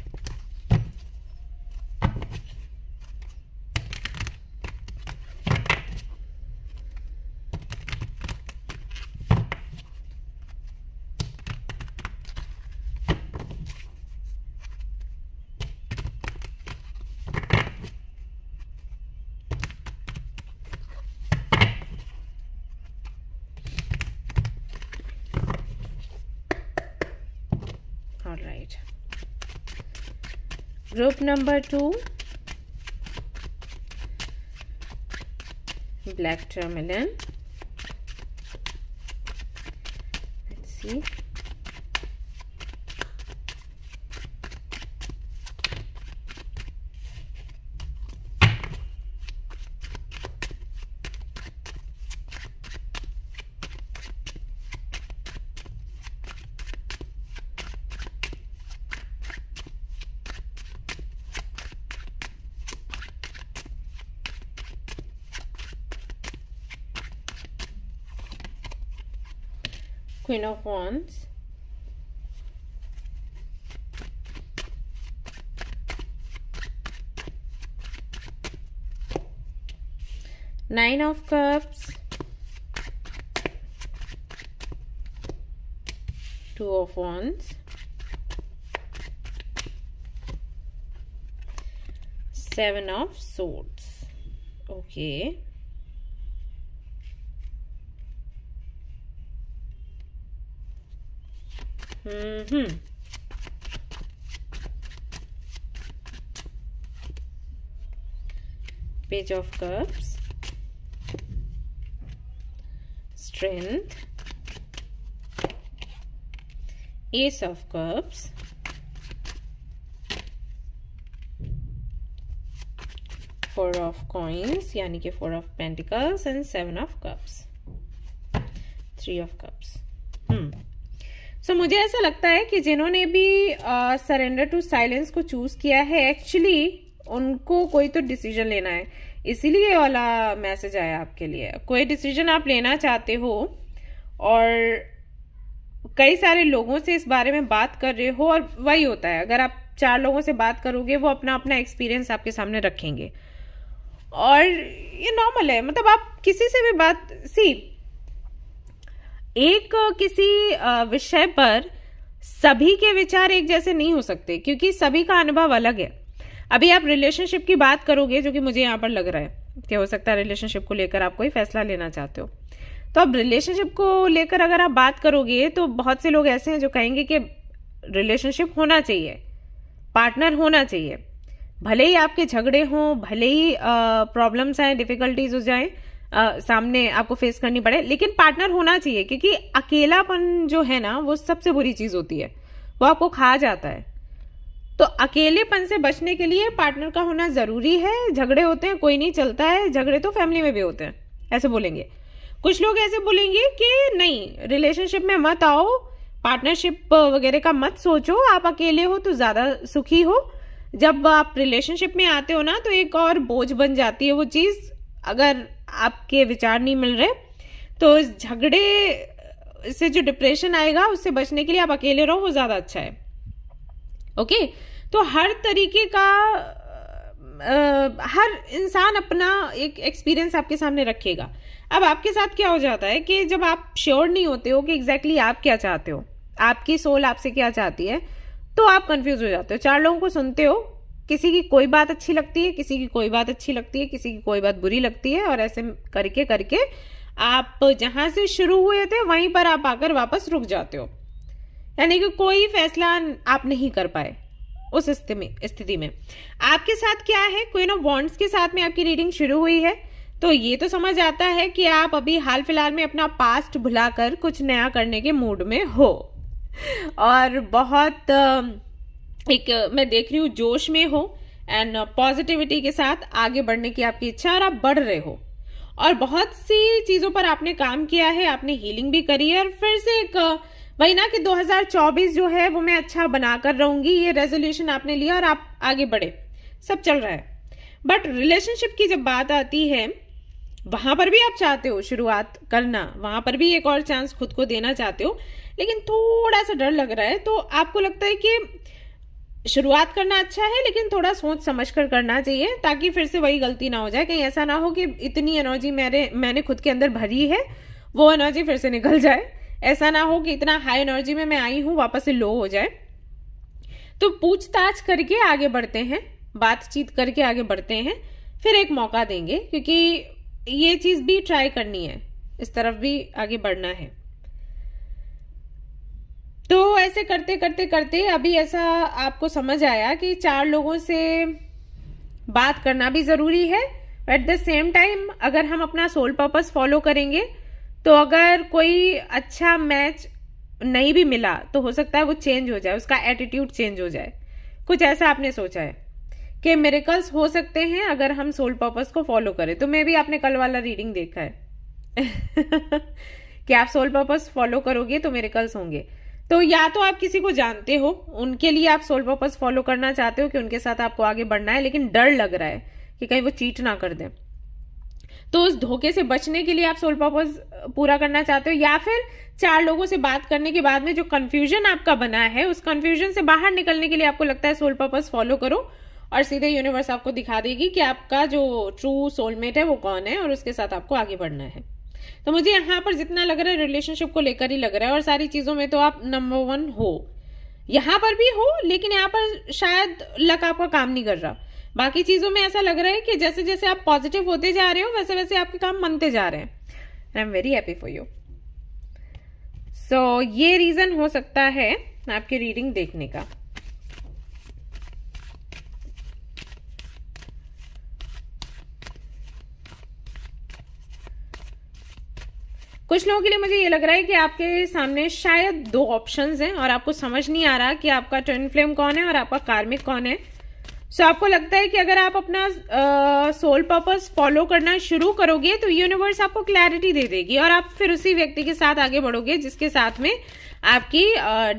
group number 2 black tourmaline let's see queen of wands nine of cups two of wands seven of swords okay Mm-hmm. Page of Cups. Strength. Ace of four of coins यानी कि four of pentacles and seven of cups three of cups hmm so so, मुझे ऐसा लगता है कि जिन्होंने भी surrender to silence को चूज किया है एक्चुअली उनको कोई तो डिसीजन लेना है इसीलिए वाला मैसेज आया आपके लिए कोई डिसीजन आप लेना चाहते हो और कई सारे लोगों से इस बारे में बात कर रहे हो और वही होता है अगर आप चार लोगों से बात करोगे वो अपना अपना एक्सपीरियंस आपके सामने रखेंगे और ये नॉर्मल है मतलब आप किसी से भी बात सी एक किसी विषय पर सभी के विचार एक जैसे नहीं हो सकते क्योंकि सभी का अनुभव अलग है अभी आप रिलेशनशिप की बात करोगे जो कि मुझे यहाँ पर लग रहा है क्या हो सकता है रिलेशनशिप को लेकर आप कोई फैसला लेना चाहते हो तो अब रिलेशनशिप को लेकर अगर आप बात करोगे तो बहुत से लोग ऐसे हैं जो कहेंगे कि रिलेशनशिप होना चाहिए पार्टनर होना चाहिए भले ही आपके झगड़े हों भले ही प्रॉब्लम्स आए डिफिकल्टीज हो जाए आ, सामने आपको फेस करनी पड़े लेकिन पार्टनर होना चाहिए क्योंकि अकेलापन जो है ना वो सबसे बुरी चीज होती है वो आपको खा जाता है तो अकेलेपन से बचने के लिए पार्टनर का होना जरूरी है झगड़े होते हैं कोई नहीं चलता है झगड़े तो फैमिली में भी होते हैं ऐसे बोलेंगे कुछ लोग ऐसे बोलेंगे कि नहीं रिलेशनशिप में मत आओ पार्टनरशिप वगैरह का मत सोचो आप अकेले हो तो ज़्यादा सुखी हो जब आप रिलेशनशिप में आते हो ना तो एक और बोझ बन जाती है वो चीज़ अगर आपके विचार नहीं मिल रहे तो इस झगड़े से जो डिप्रेशन आएगा उससे बचने के लिए आप अकेले रहो वो ज़्यादा अच्छा है ओके तो हर तरीके का आ, हर इंसान अपना एक एक्सपीरियंस आपके सामने रखेगा अब आपके साथ क्या हो जाता है कि जब आप श्योर नहीं होते हो कि एग्जैक्टली exactly आप क्या चाहते हो आपकी सोल आपसे क्या चाहती है तो आप कंफ्यूज हो जाते हो चार लोगों को सुनते हो किसी की कोई बात अच्छी लगती है किसी की कोई बात अच्छी लगती है किसी की कोई बात बुरी लगती है और ऐसे करके करके आप जहां से शुरू हुए थे वहीं पर आप आकर वापस रुक जाते हो यानी कि कोई फैसला आप नहीं कर पाए उस स्थिति में आपके साथ क्या है क्वीन ऑफ बॉन्ड्स के साथ में आपकी रीडिंग शुरू हुई है तो ये तो समझ आता है कि आप अभी हाल फिलहाल में अपना पास्ट भुलाकर कुछ नया करने के मूड में हो और बहुत एक मैं देख रही हूँ जोश में हो एंड पॉजिटिविटी के साथ आगे बढ़ने की आपकी इच्छा और आप बढ़ रहे हो और बहुत सी चीज़ों पर आपने काम किया है आपने हीलिंग भी करी है और फिर से एक वही ना कि 2024 जो है वो मैं अच्छा बनाकर रहूंगी ये रेजोल्यूशन आपने लिया और आप आगे बढ़े सब चल रहा है बट रिलेशनशिप की जब बात आती है वहां पर भी आप चाहते हो शुरुआत करना वहां पर भी एक और चांस खुद को देना चाहते हो लेकिन थोड़ा सा डर लग रहा है तो आपको लगता है कि शुरुआत करना अच्छा है लेकिन थोड़ा सोच समझ कर करना चाहिए ताकि फिर से वही गलती ना हो जाए कहीं ऐसा ना हो कि इतनी एनर्जी मेरे मैंने खुद के अंदर भरी है वो एनर्जी फिर से निकल जाए ऐसा ना हो कि इतना हाई एनर्जी में मैं आई हूँ वापस से लो हो जाए तो पूछताछ करके आगे बढ़ते हैं बातचीत करके आगे बढ़ते हैं फिर एक मौका देंगे क्योंकि ये चीज़ भी ट्राई करनी है इस तरफ भी आगे बढ़ना है तो ऐसे करते करते करते अभी ऐसा आपको समझ आया कि चार लोगों से बात करना भी ज़रूरी है एट द सेम टाइम अगर हम अपना सोल पर्पस फॉलो करेंगे तो अगर कोई अच्छा मैच नहीं भी मिला तो हो सकता है वो चेंज हो जाए उसका एटीट्यूड चेंज हो जाए कुछ ऐसा आपने सोचा है कि मेरेकल्स हो सकते हैं अगर हम सोल पर्पस को फॉलो करें तो मे भी आपने कल वाला रीडिंग देखा है कि आप सोल पर्पस फॉलो करोगे तो मेरेकल्स होंगे तो या तो आप किसी को जानते हो उनके लिए आप सोल पर्पज फॉलो करना चाहते हो कि उनके साथ आपको आगे बढ़ना है लेकिन डर लग रहा है कि कहीं वो चीट ना कर दें तो उस धोखे से बचने के लिए आप सोल पर्पज पूरा करना चाहते हो या फिर चार लोगों से बात करने के बाद में जो कन्फ्यूजन आपका बना है उस कन्फ्यूजन से बाहर निकलने के लिए आपको लगता है सोल पर्पज फॉलो करो और सीधे यूनिवर्स आपको दिखा देगी कि आपका जो ट्रू सोलमेट है वो कौन है और उसके साथ आपको आगे बढ़ना है तो मुझे यहाँ पर जितना लग रहा है रिलेशनशिप को लेकर ही लग रहा है और सारी चीज़ों में तो आप नंबर वन हो यहाँ पर भी हो लेकिन यहाँ पर शायद लक आपका काम नहीं कर रहा बाकी चीज़ों में ऐसा लग रहा है कि जैसे जैसे आप पॉजिटिव होते जा रहे हो वैसे वैसे आपके काम बनते जा रहे हैं I am very happy for you so ये रीज़न हो सकता है आपकी रीडिंग देखने का कुछ लोगों के लिए मुझे ये लग रहा है कि आपके सामने शायद दो ऑप्शंस हैं और आपको समझ नहीं आ रहा कि आपका ट्विन फ्लेम कौन है और आपका कार्मिक कौन है सो so, आपको लगता है कि अगर आप अपना सोल पर्पस फॉलो करना शुरू करोगे तो यूनिवर्स आपको क्लैरिटी दे देगी और आप फिर उसी व्यक्ति के साथ आगे बढ़ोगे जिसके साथ में आपकी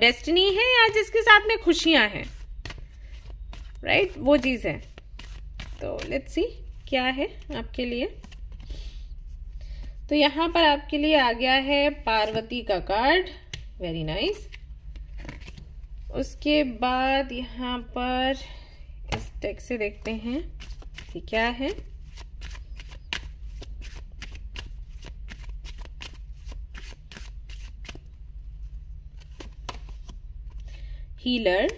डेस्टिनी uh, है या जिसके साथ में खुशियां हैं राइट right? वो चीज़ है तो लेट्स सी क्या है आपके लिए तो यहाँ पर आपके लिए आ गया है पार्वती का कार्ड वेरी नाइस उसके बाद यहाँ पर इस टेक से देखते हैं कि क्या है हीलर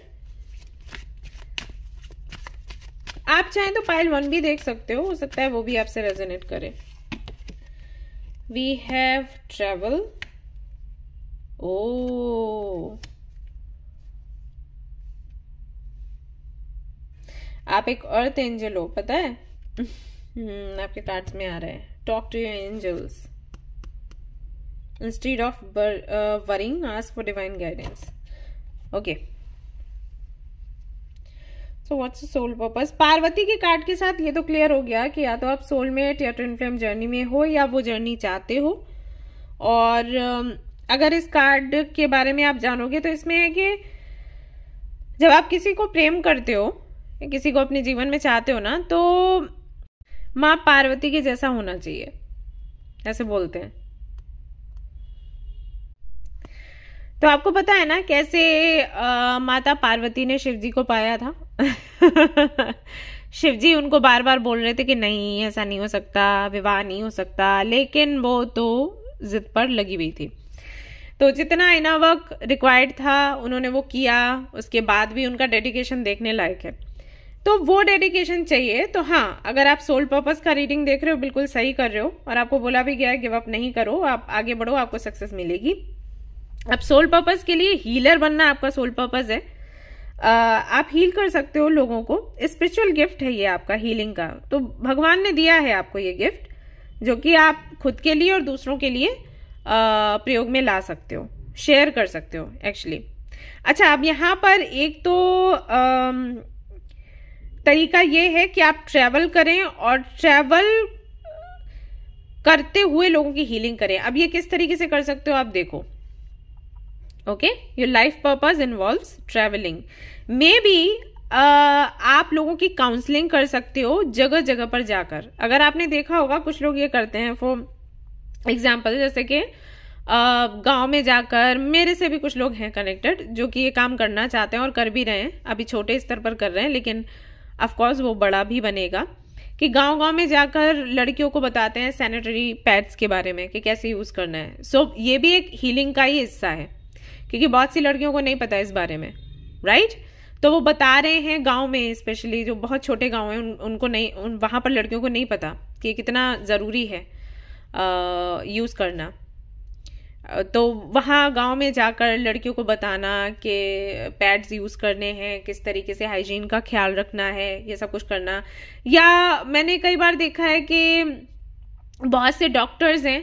आप चाहें तो पाइल वन भी देख सकते हो हो सकता है वो भी आपसे रेजोनेट करे we have travel oh आप एक अर्थ एंजल हो पता है हम्म, आपके कार्ड्स में आ रहे हैं talk to your angels instead of worrying ask for divine guidance okay so what's soul purpose Parvati के कार्ड के साथ ये तो क्लियर हो गया कि या तो आप सोल में या ट्विन फ्लेम जर्नी में हो या वो जर्नी चाहते हो और um, अगर इस कार्ड के बारे में आप जानोगे तो इसमें है कि जब आप किसी को प्रेम करते हो किसी को अपने जीवन में चाहते हो ना तो माँ पार्वती के जैसा होना चाहिए ऐसे बोलते हैं तो आपको पता है ना कैसे आ, uh, माता पार्वती ने शिव जी को पाया था शिव जी उनको बार बार बोल रहे थे कि नहीं ऐसा नहीं हो सकता विवाह नहीं हो सकता लेकिन वो तो जिद पर लगी हुई थी तो जितना इना वर्क रिक्वायर्ड था उन्होंने वो किया उसके बाद भी उनका डेडिकेशन देखने लायक है तो वो डेडिकेशन चाहिए तो हाँ अगर आप सोल पर्पज का रीडिंग देख रहे हो बिल्कुल सही कर रहे हो और आपको बोला भी गया है गिव अप नहीं करो आप आगे बढ़ो आपको सक्सेस मिलेगी अब सोल पर्पज के लिए हीलर बनना आपका सोल पर्पज है आप हील कर सकते हो लोगों को स्पिरिचुअल गिफ्ट है ये आपका हीलिंग का तो भगवान ने दिया है आपको ये गिफ्ट जो कि आप खुद के लिए और दूसरों के लिए प्रयोग में ला सकते हो शेयर कर सकते हो एक्चुअली अच्छा अब यहाँ पर एक तो आ, तरीका ये है कि आप ट्रैवल करें और ट्रैवल करते हुए लोगों की हीलिंग करें अब ये किस तरीके से कर सकते हो आप देखो okay your life purpose involve travelling maybe आप लोगों की काउंसलिंग कर सकते हो जगह जगह पर जाकर अगर आपने देखा होगा कुछ लोग ये करते हैं फॉर एग्जाम्पल जैसे कि uh, गांव में जाकर मेरे से भी कुछ लोग हैं कनेक्टेड जो कि ये काम करना चाहते हैं और कर भी रहे हैं अभी छोटे स्तर पर कर रहे हैं लेकिन ऑफकोर्स वो बड़ा भी बनेगा कि गांव गांव में जाकर लड़कियों को बताते हैं सैनिटरी पैड्स के बारे में कि कैसे यूज़ करना है सो so, ये भी एक हीलिंग का ही हिस्सा है क्योंकि बहुत सी लड़कियों को नहीं पता इस बारे में राइट right? तो वो बता रहे हैं गांव में स्पेशली जो बहुत छोटे गांव हैं उन, उनको नहीं उन वहाँ पर लड़कियों को नहीं पता कि कितना ज़रूरी है यूज़ करना तो वहाँ गांव में जाकर लड़कियों को बताना कि पैड्स यूज़ करने हैं किस तरीके से हाइजीन का ख्याल रखना है ये सब कुछ करना या मैंने कई बार देखा है कि बहुत से डॉक्टर्स हैं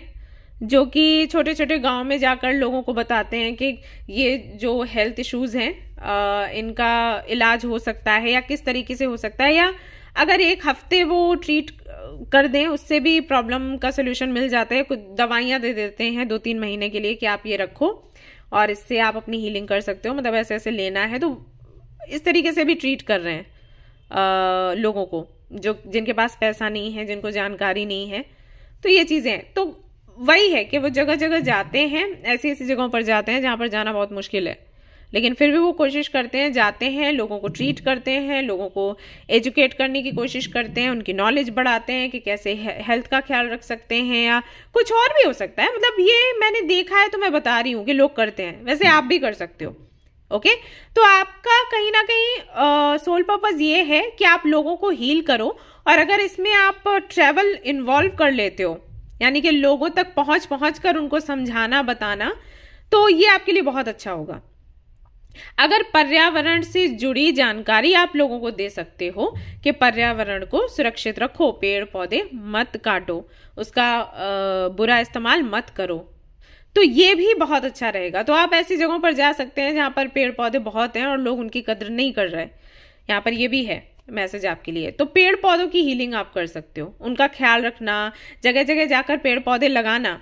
जो कि छोटे छोटे गांव में जाकर लोगों को बताते हैं कि ये जो हेल्थ इश्यूज़ हैं इनका इलाज हो सकता है या किस तरीके से हो सकता है या अगर एक हफ्ते वो ट्रीट कर दें उससे भी प्रॉब्लम का सोल्यूशन मिल जाता है कुछ दवाइयाँ दे देते हैं दो तीन महीने के लिए कि आप ये रखो और इससे आप अपनी हीलिंग कर सकते हो मतलब ऐसे ऐसे लेना है तो इस तरीके से भी ट्रीट कर रहे हैं आ, लोगों को जो जिनके पास पैसा नहीं है जिनको जानकारी नहीं है तो ये चीज़ें तो वही है कि वो जगह जगह जाते हैं ऐसी ऐसी जगहों पर जाते हैं जहाँ पर जाना बहुत मुश्किल है लेकिन फिर भी वो कोशिश करते हैं जाते हैं लोगों को ट्रीट करते हैं लोगों को एजुकेट करने की कोशिश करते हैं उनकी नॉलेज बढ़ाते हैं कि कैसे हेल्थ का ख्याल रख सकते हैं या कुछ और भी हो सकता है मतलब ये मैंने देखा है तो मैं बता रही हूँ कि लोग करते हैं वैसे आप भी कर सकते हो ओके तो आपका कहीं ना कहीं सोल पर्पज ये है कि आप लोगों को हील करो और अगर इसमें आप ट्रैवल इन्वॉल्व कर लेते हो यानी कि लोगों तक पहुंच पहुंच कर उनको समझाना बताना तो ये आपके लिए बहुत अच्छा होगा अगर पर्यावरण से जुड़ी जानकारी आप लोगों को दे सकते हो कि पर्यावरण को सुरक्षित रखो पेड़ पौधे मत काटो उसका बुरा इस्तेमाल मत करो तो ये भी बहुत अच्छा रहेगा तो आप ऐसी जगहों पर जा सकते हैं जहां पर पेड़ पौधे बहुत हैं और लोग उनकी कदर नहीं कर रहे यहाँ पर यह भी है मैसेज आपके लिए तो पेड़ पौधों की हीलिंग आप कर सकते हो उनका ख्याल रखना जगह जगह जाकर पेड़ पौधे लगाना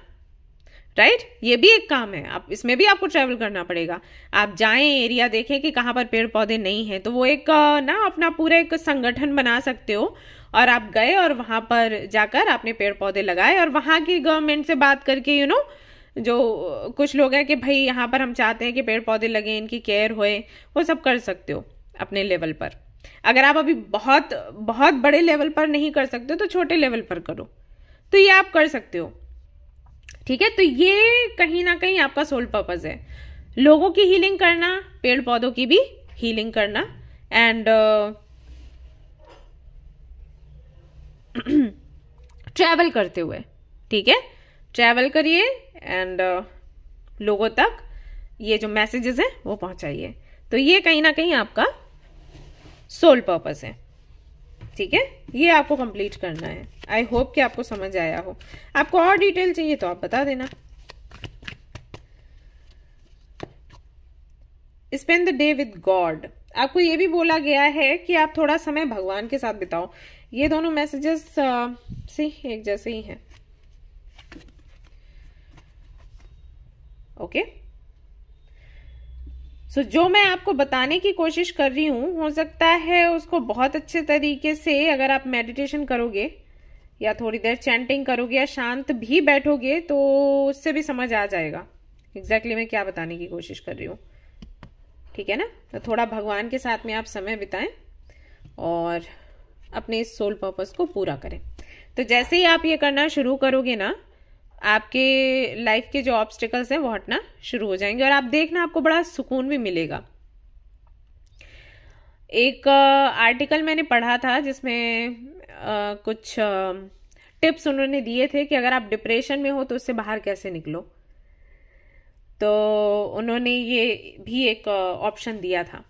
राइट right? ये भी एक काम है आप इसमें भी आपको ट्रैवल करना पड़ेगा आप जाएं एरिया देखें कि कहाँ पर पेड़ पौधे नहीं हैं तो वो एक ना अपना पूरा एक संगठन बना सकते हो और आप गए और वहाँ पर जाकर आपने पेड़ पौधे लगाए और वहाँ की गवर्नमेंट से बात करके यू you नो know, जो कुछ लोग हैं कि भाई यहाँ पर हम चाहते हैं कि पेड़ पौधे लगें इनकी केयर होए वो सब कर सकते हो अपने लेवल पर अगर आप अभी बहुत बहुत बड़े लेवल पर नहीं कर सकते तो छोटे लेवल पर करो तो ये आप कर सकते हो ठीक है तो ये कहीं ना कहीं आपका सोल पर्पज है लोगों की हीलिंग करना पेड़ पौधों की भी हीलिंग करना एंड ट्रैवल uh, करते हुए ठीक है ट्रैवल करिए एंड uh, लोगों तक ये जो मैसेजेस हैं वो पहुंचाइए तो ये कहीं ना कहीं आपका सोल पर्पज़ है ठीक है ये आपको कंप्लीट करना है आई होप कि आपको समझ आया हो आपको और डिटेल चाहिए तो आप बता देना spend the day with God आपको ये भी बोला गया है कि आप थोड़ा समय भगवान के साथ बिताओ ये दोनों मैसेजेस uh, सी एक जैसे ही हैं ओके okay? सो so, जो मैं आपको बताने की कोशिश कर रही हूँ हो सकता है उसको बहुत अच्छे तरीके से अगर आप मेडिटेशन करोगे या थोड़ी देर चैंटिंग करोगे या शांत भी बैठोगे तो उससे भी समझ आ जाएगा एग्जैक्टली exactly मैं क्या बताने की कोशिश कर रही हूँ ठीक है ना तो थोड़ा भगवान के साथ में आप समय बिताएं और अपने इस सोल पर्पज़ को पूरा करें तो जैसे ही आप ये करना शुरू करोगे ना आपके लाइफ के जो ऑब्स्टिकल्स हैं वो हटना शुरू हो जाएंगे और आप देखना आपको बड़ा सुकून भी मिलेगा एक आर्टिकल मैंने पढ़ा था जिसमें कुछ टिप्स उन्होंने दिए थे कि अगर आप डिप्रेशन में हो तो उससे बाहर कैसे निकलो तो उन्होंने ये भी एक ऑप्शन दिया था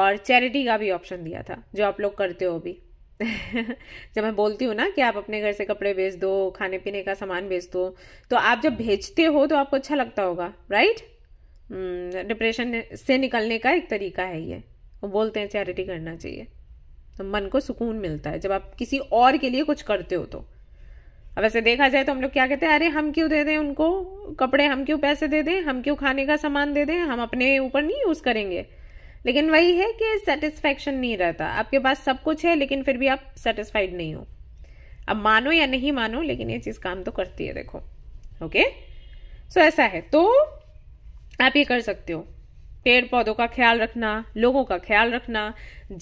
और चैरिटी का भी ऑप्शन दिया था जो आप लोग करते हो भी जब मैं बोलती हूँ ना कि आप अपने घर से कपड़े भेज दो खाने पीने का सामान भेज दो तो आप जब भेजते हो तो आपको अच्छा लगता होगा राइट डिप्रेशन हम्म, से निकलने का एक तरीका है ये वो बोलते हैं चैरिटी करना चाहिए तो मन को सुकून मिलता है जब आप किसी और के लिए कुछ करते हो तो अब वैसे देखा जाए तो हम लोग क्या कहते हैं अरे हम क्यों दे दें उनको कपड़े हम क्यों पैसे दे दें हम क्यों खाने का सामान दे दें हम अपने ऊपर नहीं यूज़ करेंगे लेकिन वही है कि सेटिस्फेक्शन नहीं रहता आपके पास सब कुछ है लेकिन फिर भी आप सेटिस्फाइड नहीं हो अब मानो या नहीं मानो लेकिन ये चीज़ काम तो करती है देखो ओके सो ऐसा है तो आप ये कर सकते हो पेड़ पौधों का ख्याल रखना लोगों का ख्याल रखना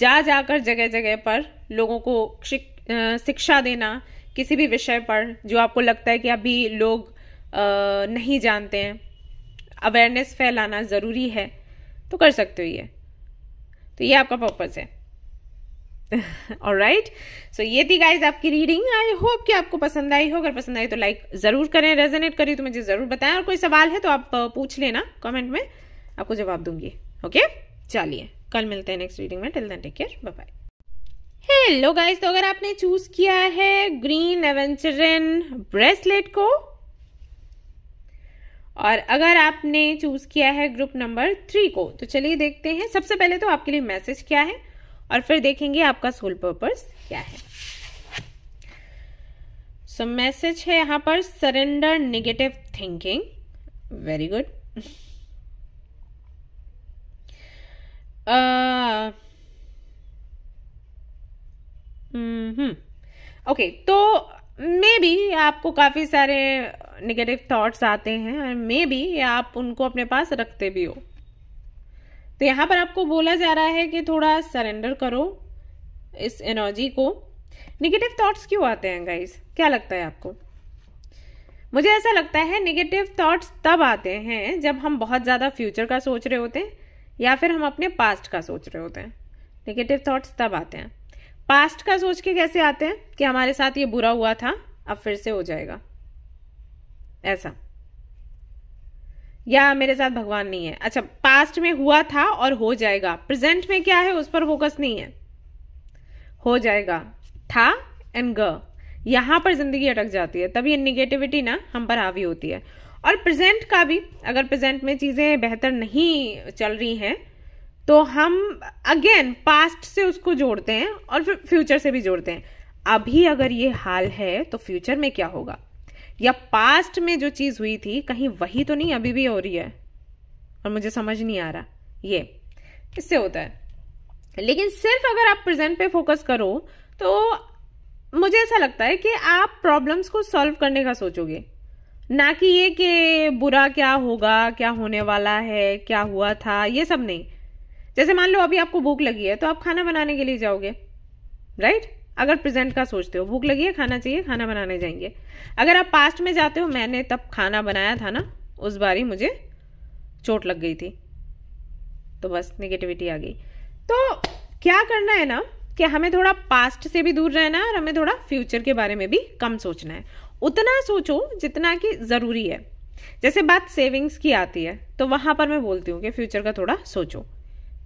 जा जाकर जगह जगह पर लोगों को शिक्षा देना किसी भी विषय पर जो आपको लगता है कि अभी लोग नहीं जानते हैं अवेयरनेस फैलाना ज़रूरी है तो कर सकते हो ये तो ये आपका पर्पज़ है और राइट सो ये थी गाइज आपकी रीडिंग आई होप कि आपको पसंद आई हो अगर पसंद आई तो लाइक ज़रूर करें रेजोनेट करी तो मुझे ज़रूर बताएं और कोई सवाल है तो आप पूछ लेना कमेंट में आपको जवाब दूंगी ओके चलिए कल मिलते हैं नेक्स्ट रीडिंग में till then take care bye bye hello guys तो अगर आपने चूज़ किया है ग्रीन एवेंचरन ब्रेसलेट को और अगर आपने चूज़ किया है ग्रुप नंबर थ्री को तो चलिए देखते हैं सबसे पहले तो आपके लिए मैसेज क्या है और फिर देखेंगे आपका सोल पर्पज क्या है सो so, मैसेज है यहाँ पर surrender negative thinking very good hmm okay तो मे बी आपको काफ़ी सारे नेगेटिव थॉट्स आते हैं और मे बी आप उनको अपने पास रखते भी हो तो यहाँ पर आपको बोला जा रहा है कि थोड़ा सरेंडर करो इस एनर्जी को निगेटिव थॉट्स क्यों आते हैं गाइस क्या लगता है आपको मुझे ऐसा लगता है निगेटिव थॉट्स तब आते हैं जब हम बहुत ज़्यादा फ्यूचर का सोच रहे होते हैं या फिर हम अपने पास्ट का सोच रहे होते हैं निगेटिव थॉट्स तब आते हैं पास्ट का सोच के कैसे आते हैं कि हमारे साथ ये बुरा हुआ था अब फिर से हो जाएगा ऐसा या मेरे साथ भगवान नहीं है अच्छा पास्ट में हुआ था और हो जाएगा प्रेजेंट में क्या है उस पर फोकस नहीं है हो जाएगा था एंड ग यहां पर जिंदगी अटक जाती है तभी निगेटिविटी ना हम पर हावी होती है और प्रेजेंट का भी अगर प्रेजेंट में चीजें बेहतर नहीं चल रही हैं तो हम अगेन पास्ट से उसको जोड़ते हैं और फिर फ्यूचर से भी जोड़ते हैं अभी अगर ये हाल है तो फ्यूचर में क्या होगा या पास्ट में जो चीज़ हुई थी कहीं वही तो नहीं अभी भी हो रही है और मुझे समझ नहीं आ रहा ये इससे होता है लेकिन सिर्फ अगर आप प्रेजेंट पे फोकस करो तो मुझे ऐसा लगता है कि आप प्रॉब्लम्स को सॉल्व करने का सोचोगे ना कि ये कि बुरा क्या होगा क्या होने वाला है क्या हुआ था ये सब नहीं जैसे मान लो अभी आपको भूख लगी है तो आप खाना बनाने के लिए जाओगे राइट अगर प्रेजेंट का सोचते हो भूख लगी है खाना चाहिए खाना बनाने जाएंगे अगर आप पास्ट में जाते हो मैंने तब खाना बनाया था ना उस बार ही मुझे चोट लग गई थी तो बस नेगेटिविटी आ गई तो क्या करना है ना कि हमें थोड़ा पास्ट से भी दूर रहना है और हमें थोड़ा फ्यूचर के बारे में भी कम सोचना है उतना सोचो जितना कि ज़रूरी है जैसे बात सेविंग्स की आती है तो वहां पर मैं बोलती हूँ कि फ्यूचर का थोड़ा सोचो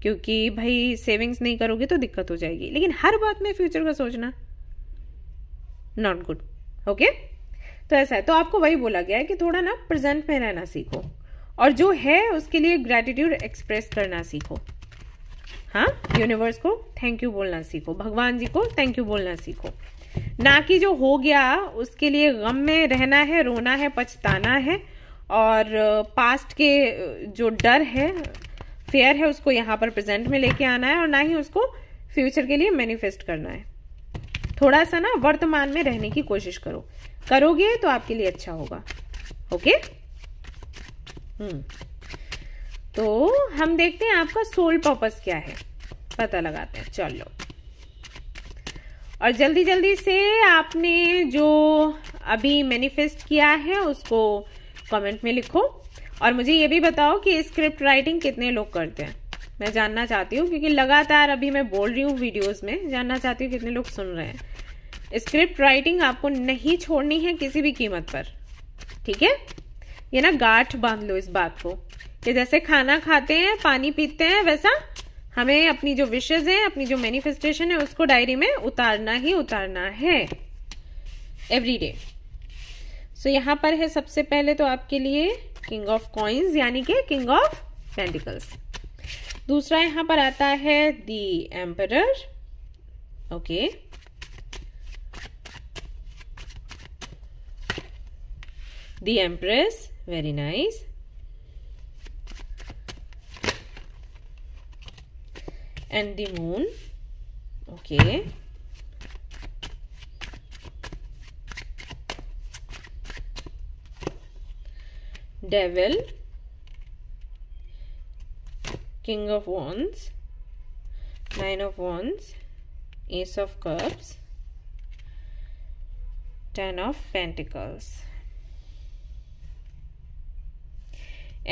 क्योंकि भाई सेविंग्स नहीं करोगे तो दिक्कत हो जाएगी लेकिन हर बात में फ्यूचर का सोचना नॉट गुड ओके तो ऐसा है तो आपको वही बोला गया है कि थोड़ा ना प्रेजेंट में रहना सीखो और जो है उसके लिए ग्रेटिट्यूड एक्सप्रेस करना सीखो हाँ यूनिवर्स को थैंक यू बोलना सीखो भगवान जी को थैंक यू बोलना सीखो ना कि जो हो गया उसके लिए गम में रहना है रोना है पछताना है और पास्ट uh, के uh, जो डर है फेयर है उसको यहाँ पर प्रेजेंट में लेके आना है और ना ही उसको फ्यूचर के लिए मैनिफेस्ट करना है थोड़ा सा ना वर्तमान में रहने की कोशिश करो करोगे तो आपके लिए अच्छा होगा ओके हम्म तो हम देखते हैं आपका सोल पर्पस क्या है पता लगाते हैं चलो और जल्दी जल्दी से आपने जो अभी मैनिफेस्ट किया है उसको कमेंट में लिखो और मुझे ये भी बताओ कि स्क्रिप्ट राइटिंग कितने लोग करते हैं मैं जानना चाहती हूँ क्योंकि लगातार अभी मैं बोल रही हूँ वीडियोस में जानना चाहती हूँ कितने लोग सुन रहे हैं स्क्रिप्ट राइटिंग आपको नहीं छोड़नी है किसी भी कीमत पर ठीक है ये ना गाठ बांध लो इस बात को कि जैसे खाना खाते हैं पानी पीते हैं वैसा हमें अपनी जो विशेज है अपनी जो मैनिफेस्टेशन है उसको डायरी में उतारना ही उतारना है एवरी डे सो यहाँ पर है सबसे पहले तो आपके लिए किंग ऑफ कॉइन्स यानी कि किंग ऑफ पेंटिकल्स दूसरा यहां पर आता है the emperor okay the empress very nice and the moon okay devil king of wands nine of wands ace of cups ten of pentacles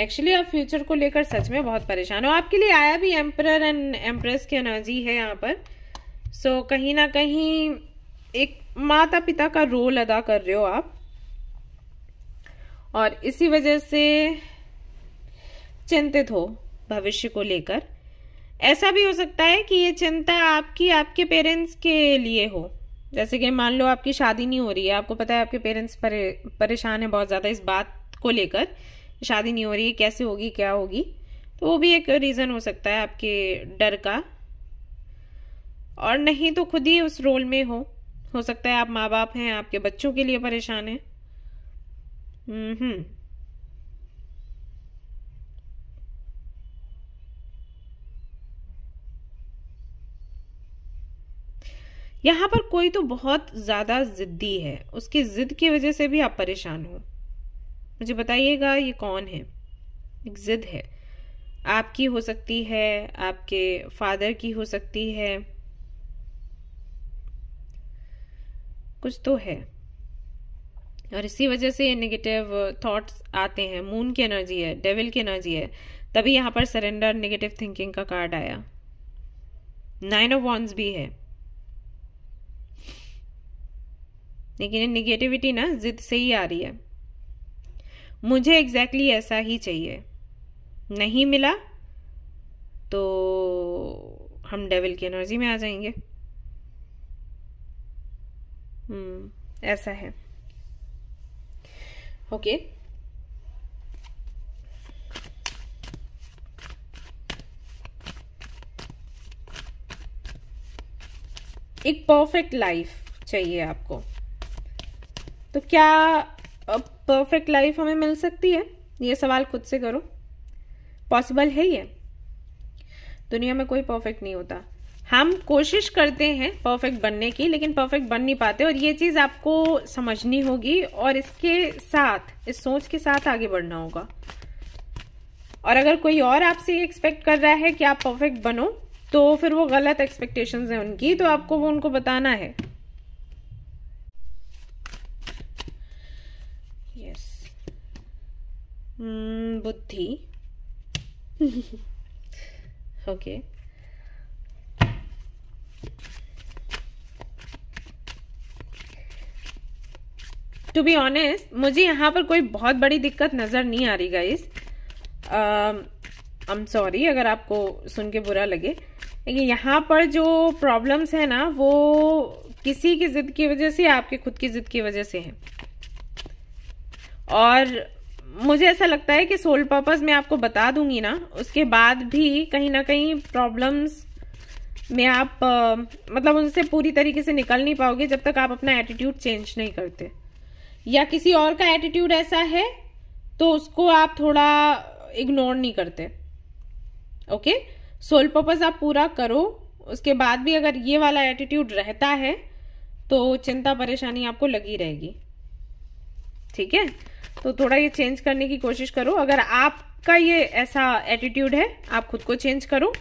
actually आप future को लेकर सच में बहुत परेशान हो आपके लिए आया भी एम्प्रर एंड एम्प्रेस की एनर्जी है यहाँ पर सो so, कहीं ना कहीं एक माता पिता का रोल अदा कर रहे हो आप और इसी वजह से चिंतित हो भविष्य को लेकर ऐसा भी हो सकता है कि ये चिंता आपकी आपके पेरेंट्स के लिए हो जैसे कि मान लो आपकी शादी नहीं हो रही है आपको पता है आपके पेरेंट्स परे, परेशान हैं बहुत ज़्यादा इस बात को लेकर शादी नहीं हो रही है कैसे होगी क्या होगी तो वो भी एक रीज़न हो सकता है आपके डर का और नहीं तो खुद ही उस रोल में हो हो सकता है आप माँ बाप हैं आपके बच्चों के लिए परेशान हैं Mm-hmm. यहाँ पर कोई तो बहुत ज़्यादा ज़िद्दी है उसकी ज़िद की वजह से भी आप परेशान हो मुझे बताइएगा ये कौन है एक ज़िद है आपकी हो सकती है आपके फादर की हो सकती है कुछ तो है और इसी वजह से ये नेगेटिव थॉट्स uh, आते हैं मून की एनर्जी है डेविल की एनर्जी है तभी यहाँ पर सरेंडर नेगेटिव थिंकिंग का कार्ड आया नाइन ऑफ वॉन्स भी है लेकिन ये निगेटिविटी ना जिद से ही आ रही है मुझे एग्जैक्टली exactly ऐसा ही चाहिए नहीं मिला तो हम डेविल की एनर्जी में आ जाएंगे हम्म, ऐसा है okay एक परफेक्ट लाइफ चाहिए आपको तो क्या परफेक्ट लाइफ हमें मिल सकती है ये सवाल खुद से करो पॉसिबल है ये दुनिया में कोई परफेक्ट नहीं होता हम कोशिश करते हैं परफेक्ट बनने की लेकिन परफेक्ट बन नहीं पाते और ये चीज़ आपको समझनी होगी और इसके साथ इस सोच के साथ आगे बढ़ना होगा और अगर कोई और आपसे एक्सपेक्ट कर रहा है कि आप परफेक्ट बनो तो फिर वो गलत एक्सपेक्टेशन है उनकी तो आपको वो उनको बताना है यस hmm, बुद्धि ओके टू बी ऑनेस्ट मुझे यहाँ पर कोई बहुत बड़ी दिक्कत नज़र नहीं आ रही गाइस आई एम सॉरी अगर आपको सुन के बुरा लगे लेकिन यहाँ पर जो प्रॉब्लम्स है ना वो किसी की ज़िद की वजह से आपके खुद की ज़िद की वजह से है और मुझे ऐसा लगता है कि सोल पर्पज़ मैं आपको बता दूंगी ना उसके बाद भी कहीं ना कहीं प्रॉब्लम्स में आप आ, uh, मतलब उनसे पूरी तरीके से निकल नहीं पाओगे जब तक आप अपना एटीट्यूड चेंज नहीं करते या किसी और का एटीट्यूड ऐसा है तो उसको आप थोड़ा इग्नोर नहीं करते ओके सोल पर्पज आप पूरा करो उसके बाद भी अगर ये वाला एटीट्यूड रहता है तो चिंता परेशानी आपको लगी रहेगी ठीक है तो थोड़ा ये चेंज करने की कोशिश करो अगर आपका ये ऐसा एटीट्यूड है आप खुद को चेंज करो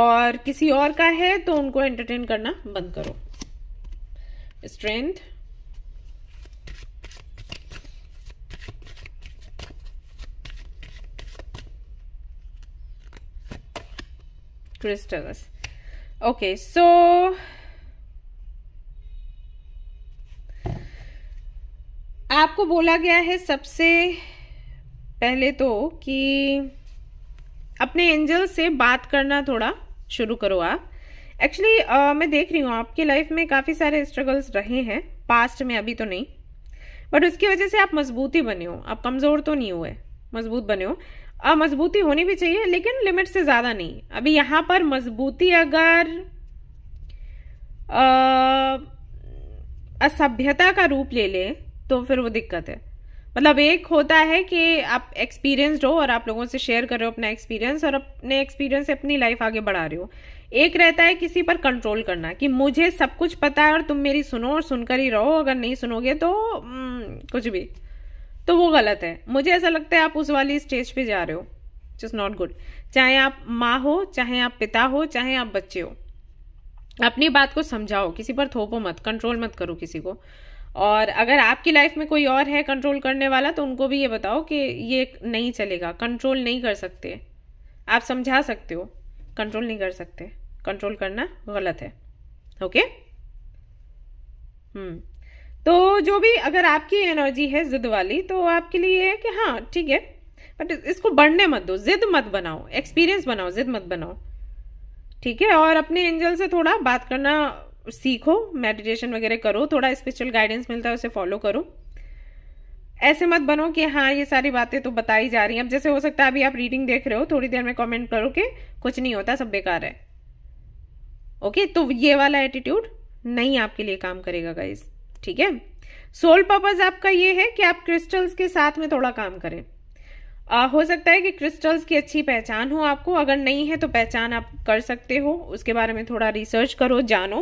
और किसी और का है तो उनको एंटरटेन करना बंद करो स्ट्रेंथ crystals okay so आपको बोला गया है सबसे पहले तो कि अपने एंजल से बात करना थोड़ा शुरू करो आप एक्चुअली uh, मैं देख रही हूँ आपकी लाइफ में काफ़ी सारे स्ट्रगल्स रहे हैं पास्ट में अभी तो नहीं बट उसकी वजह से आप मजबूती बने हो आप कमज़ोर तो नहीं हुए मजबूत बने हो आ, मजबूती होनी भी चाहिए लेकिन लिमिट से ज़्यादा नहीं अभी यहाँ पर मजबूती अगर असभ्यता का रूप ले ले तो फिर वो दिक्कत है मतलब एक होता है कि आप एक्सपीरियंसड हो और आप लोगों से शेयर कर रहे हो अपना एक्सपीरियंस और अपने एक्सपीरियंस से अपनी लाइफ आगे बढ़ा रहे हो एक रहता है किसी पर कंट्रोल करना कि मुझे सब कुछ पता है और तुम मेरी सुनो और सुनकर ही रहो अगर नहीं सुनोगे तो न, हम्म, कुछ भी तो वो गलत है मुझे ऐसा लगता है आप उस वाली स्टेज पे जा रहे हो इज़ नॉट गुड चाहे आप माँ हो चाहे आप पिता हो चाहे आप बच्चे हो अपनी बात को समझाओ किसी पर थोपो मत कंट्रोल मत करो किसी को और अगर आपकी लाइफ में कोई और है कंट्रोल करने वाला तो उनको भी ये बताओ कि ये नहीं चलेगा कंट्रोल नहीं कर सकते आप समझा सकते हो कंट्रोल नहीं कर सकते कंट्रोल करना गलत है ओके हम्म तो जो भी अगर आपकी एनर्जी है जिद वाली तो आपके लिए है कि हाँ ठीक है बट इसको बढ़ने मत दो जिद मत बनाओ एक्सपीरियंस बनाओ जिद मत बनाओ ठीक है और अपने एंजल से थोड़ा बात करना सीखो मेडिटेशन वगैरह करो थोड़ा स्पेशल गाइडेंस मिलता है उसे फॉलो करो ऐसे मत बनो कि हाँ ये सारी बातें तो बताई जा रही हैं अब जैसे हो सकता है अभी आप रीडिंग देख रहे हो थोड़ी देर में कमेंट करो कि कुछ नहीं होता सब बेकार है ओके तो ये वाला एटीट्यूड नहीं आपके लिए काम करेगा गाइज़ ठीक है सोल पर्पज आपका ये है कि आप क्रिस्टल्स के साथ में थोड़ा काम करें आ, हो सकता है कि क्रिस्टल्स की अच्छी पहचान हो आपको अगर नहीं है तो पहचान आप कर सकते हो उसके बारे में थोड़ा रिसर्च करो जानो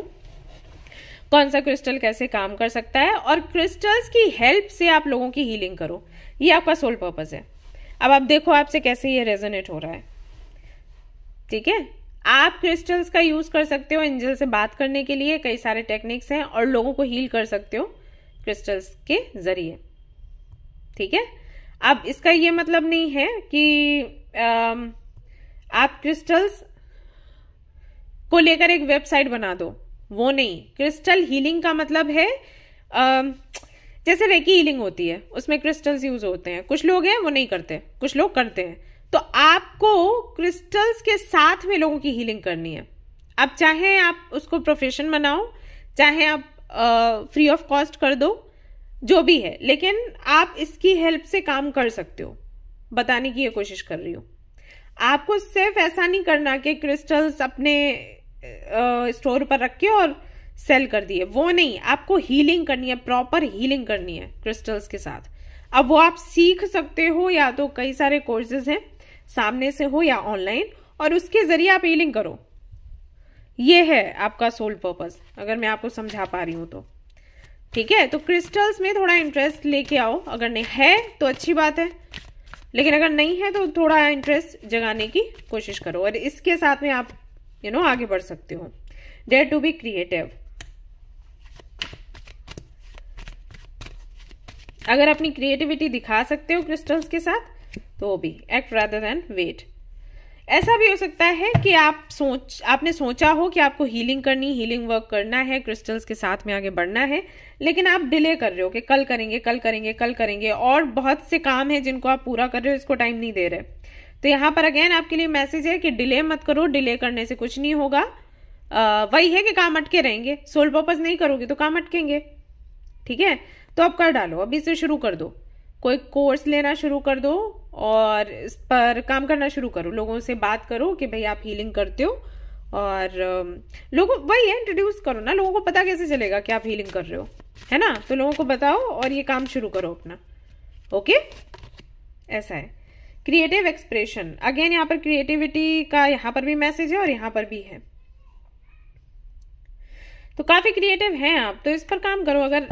कौन सा क्रिस्टल कैसे काम कर सकता है और क्रिस्टल्स की हेल्प से आप लोगों की हीलिंग करो ये आपका सोल पर्पज है अब आप देखो आपसे कैसे ये रेजोनेट हो रहा है ठीक है आप क्रिस्टल्स का यूज़ कर सकते हो एंजल से बात करने के लिए कई सारे टेक्निक्स हैं और लोगों को हील कर सकते हो क्रिस्टल्स के ज़रिए ठीक है अब इसका ये मतलब नहीं है कि आप क्रिस्टल्स को लेकर एक वेबसाइट बना दो वो नहीं क्रिस्टल हीलिंग का मतलब है जैसे रेकी हीलिंग होती है उसमें क्रिस्टल्स यूज होते हैं कुछ लोग हैं वो नहीं करते कुछ लोग करते हैं तो आपको क्रिस्टल्स के साथ में लोगों की हीलिंग करनी है अब चाहे आप उसको प्रोफेशन बनाओ चाहे आप फ्री ऑफ कॉस्ट कर दो जो भी है लेकिन आप इसकी हेल्प से काम कर सकते हो बताने की ये कोशिश कर रही हूँ आपको सिर्फ ऐसा नहीं करना कि क्रिस्टल्स अपने स्टोर पर रखे और सेल कर दिए वो नहीं आपको हीलिंग करनी है प्रॉपर हीलिंग करनी है क्रिस्टल्स के साथ अब वो आप सीख सकते हो या तो कई सारे कोर्सेज हैं सामने से हो या ऑनलाइन और उसके जरिए आप ईलिंग करो ये है आपका सोल पर्पज अगर मैं आपको समझा पा रही हूँ तो ठीक है तो क्रिस्टल्स में थोड़ा इंटरेस्ट लेके आओ अगर नहीं है तो अच्छी बात है लेकिन अगर नहीं है तो थोड़ा इंटरेस्ट जगाने की कोशिश करो और इसके साथ में आप यू you नो know, आगे बढ़ सकते हो डेयर टू बी क्रिएटिव अगर अपनी क्रिएटिविटी दिखा सकते हो क्रिस्टल्स के साथ तो वो भी एक्ट रादर देन वेट ऐसा भी हो सकता है कि आप सोच आपने सोचा हो कि आपको हीलिंग करनी हीलिंग वर्क करना है क्रिस्टल्स के साथ में आगे बढ़ना है लेकिन आप डिले कर रहे हो कि कल करेंगे कल करेंगे कल करेंगे और बहुत से काम है जिनको आप पूरा कर रहे हो इसको टाइम नहीं दे रहे तो यहाँ पर अगेन आपके लिए मैसेज है कि डिले मत करो डिले करने से कुछ नहीं होगा आ, वही है कि काम अटके रहेंगे सोल पर्पज नहीं करोगे तो काम अटकेंगे ठीक है तो आप कर डालो अभी से शुरू कर दो कोई कोर्स लेना शुरू कर दो और इस पर काम करना शुरू करो लोगों से बात करो कि भाई आप हीलिंग करते हो और लोगों वही है इंट्रोड्यूस करो ना लोगों को पता कैसे चलेगा कि आप हीलिंग कर रहे हो है ना तो लोगों को बताओ और ये काम शुरू करो अपना ओके ऐसा है क्रिएटिव एक्सप्रेशन अगेन यहाँ पर क्रिएटिविटी का यहाँ पर भी मैसेज है और यहाँ पर भी है तो काफी क्रिएटिव हैं आप तो इस पर काम करो अगर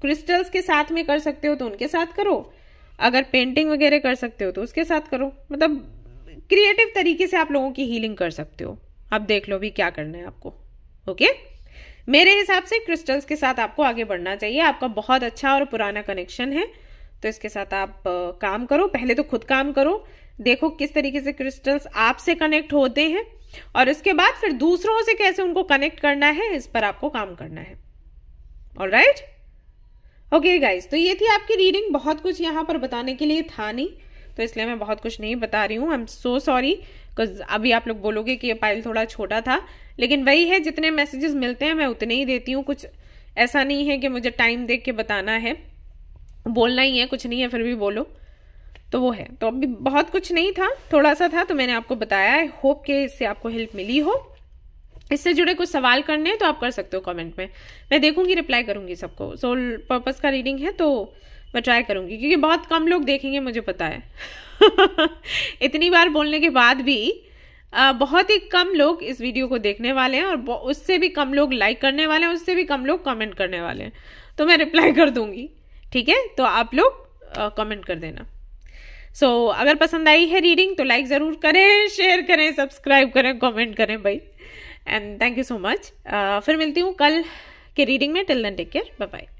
क्रिस्टल्स के साथ में कर सकते हो तो उनके साथ करो अगर पेंटिंग वगैरह कर सकते हो तो उसके साथ करो मतलब क्रिएटिव तरीके से आप लोगों की हीलिंग कर सकते हो आप देख लो भी क्या करना है आपको ओके मेरे हिसाब से क्रिस्टल्स के साथ आपको आगे बढ़ना चाहिए आपका बहुत अच्छा और पुराना कनेक्शन है तो इसके साथ आप काम करो पहले तो खुद काम करो देखो किस तरीके से क्रिस्टल्स आपसे कनेक्ट होते हैं और इसके बाद फिर दूसरों से कैसे उनको कनेक्ट करना है इस पर आपको काम करना है all right right? Okay okay guys तो ये थी आपकी रीडिंग बहुत कुछ यहाँ पर बताने के लिए था नहीं तो इसलिए मैं बहुत कुछ नहीं बता रही हूँ I am so sorry because अभी आप लोग बोलोगे कि ये पाइल थोड़ा छोटा था लेकिन वही है जितने मैसेजेस मिलते हैं मैं उतने ही देती हूँ कुछ ऐसा नहीं है कि मुझे टाइम देख के बताना है बोलना ही है कुछ नहीं है फिर भी बोलो तो वो है तो अभी बहुत कुछ नहीं था थोड़ा सा था तो मैंने आपको बताया आई होप कि इससे आपको हेल्प मिली हो इससे जुड़े कुछ सवाल करने हैं तो आप कर सकते हो कमेंट में मैं देखूंगी रिप्लाई करूंगी सबको सोल पर्पस का रीडिंग है तो मैं ट्राई करूंगी क्योंकि बहुत कम लोग देखेंगे मुझे पता है इतनी बार बोलने के बाद भी बहुत ही कम लोग इस वीडियो को देखने वाले हैं और उससे भी कम लोग लाइक करने वाले हैं उससे भी कम लोग कमेंट करने वाले हैं तो मैं रिप्लाई कर दूंगी ठीक है तो आप लोग कमेंट कर देना सो so, अगर पसंद आई है रीडिंग तो लाइक ज़रूर करें शेयर करें सब्सक्राइब करें कमेंट करें भाई and thank you so much फिर मिलती हूँ कल के रीडिंग में till then take care bye bye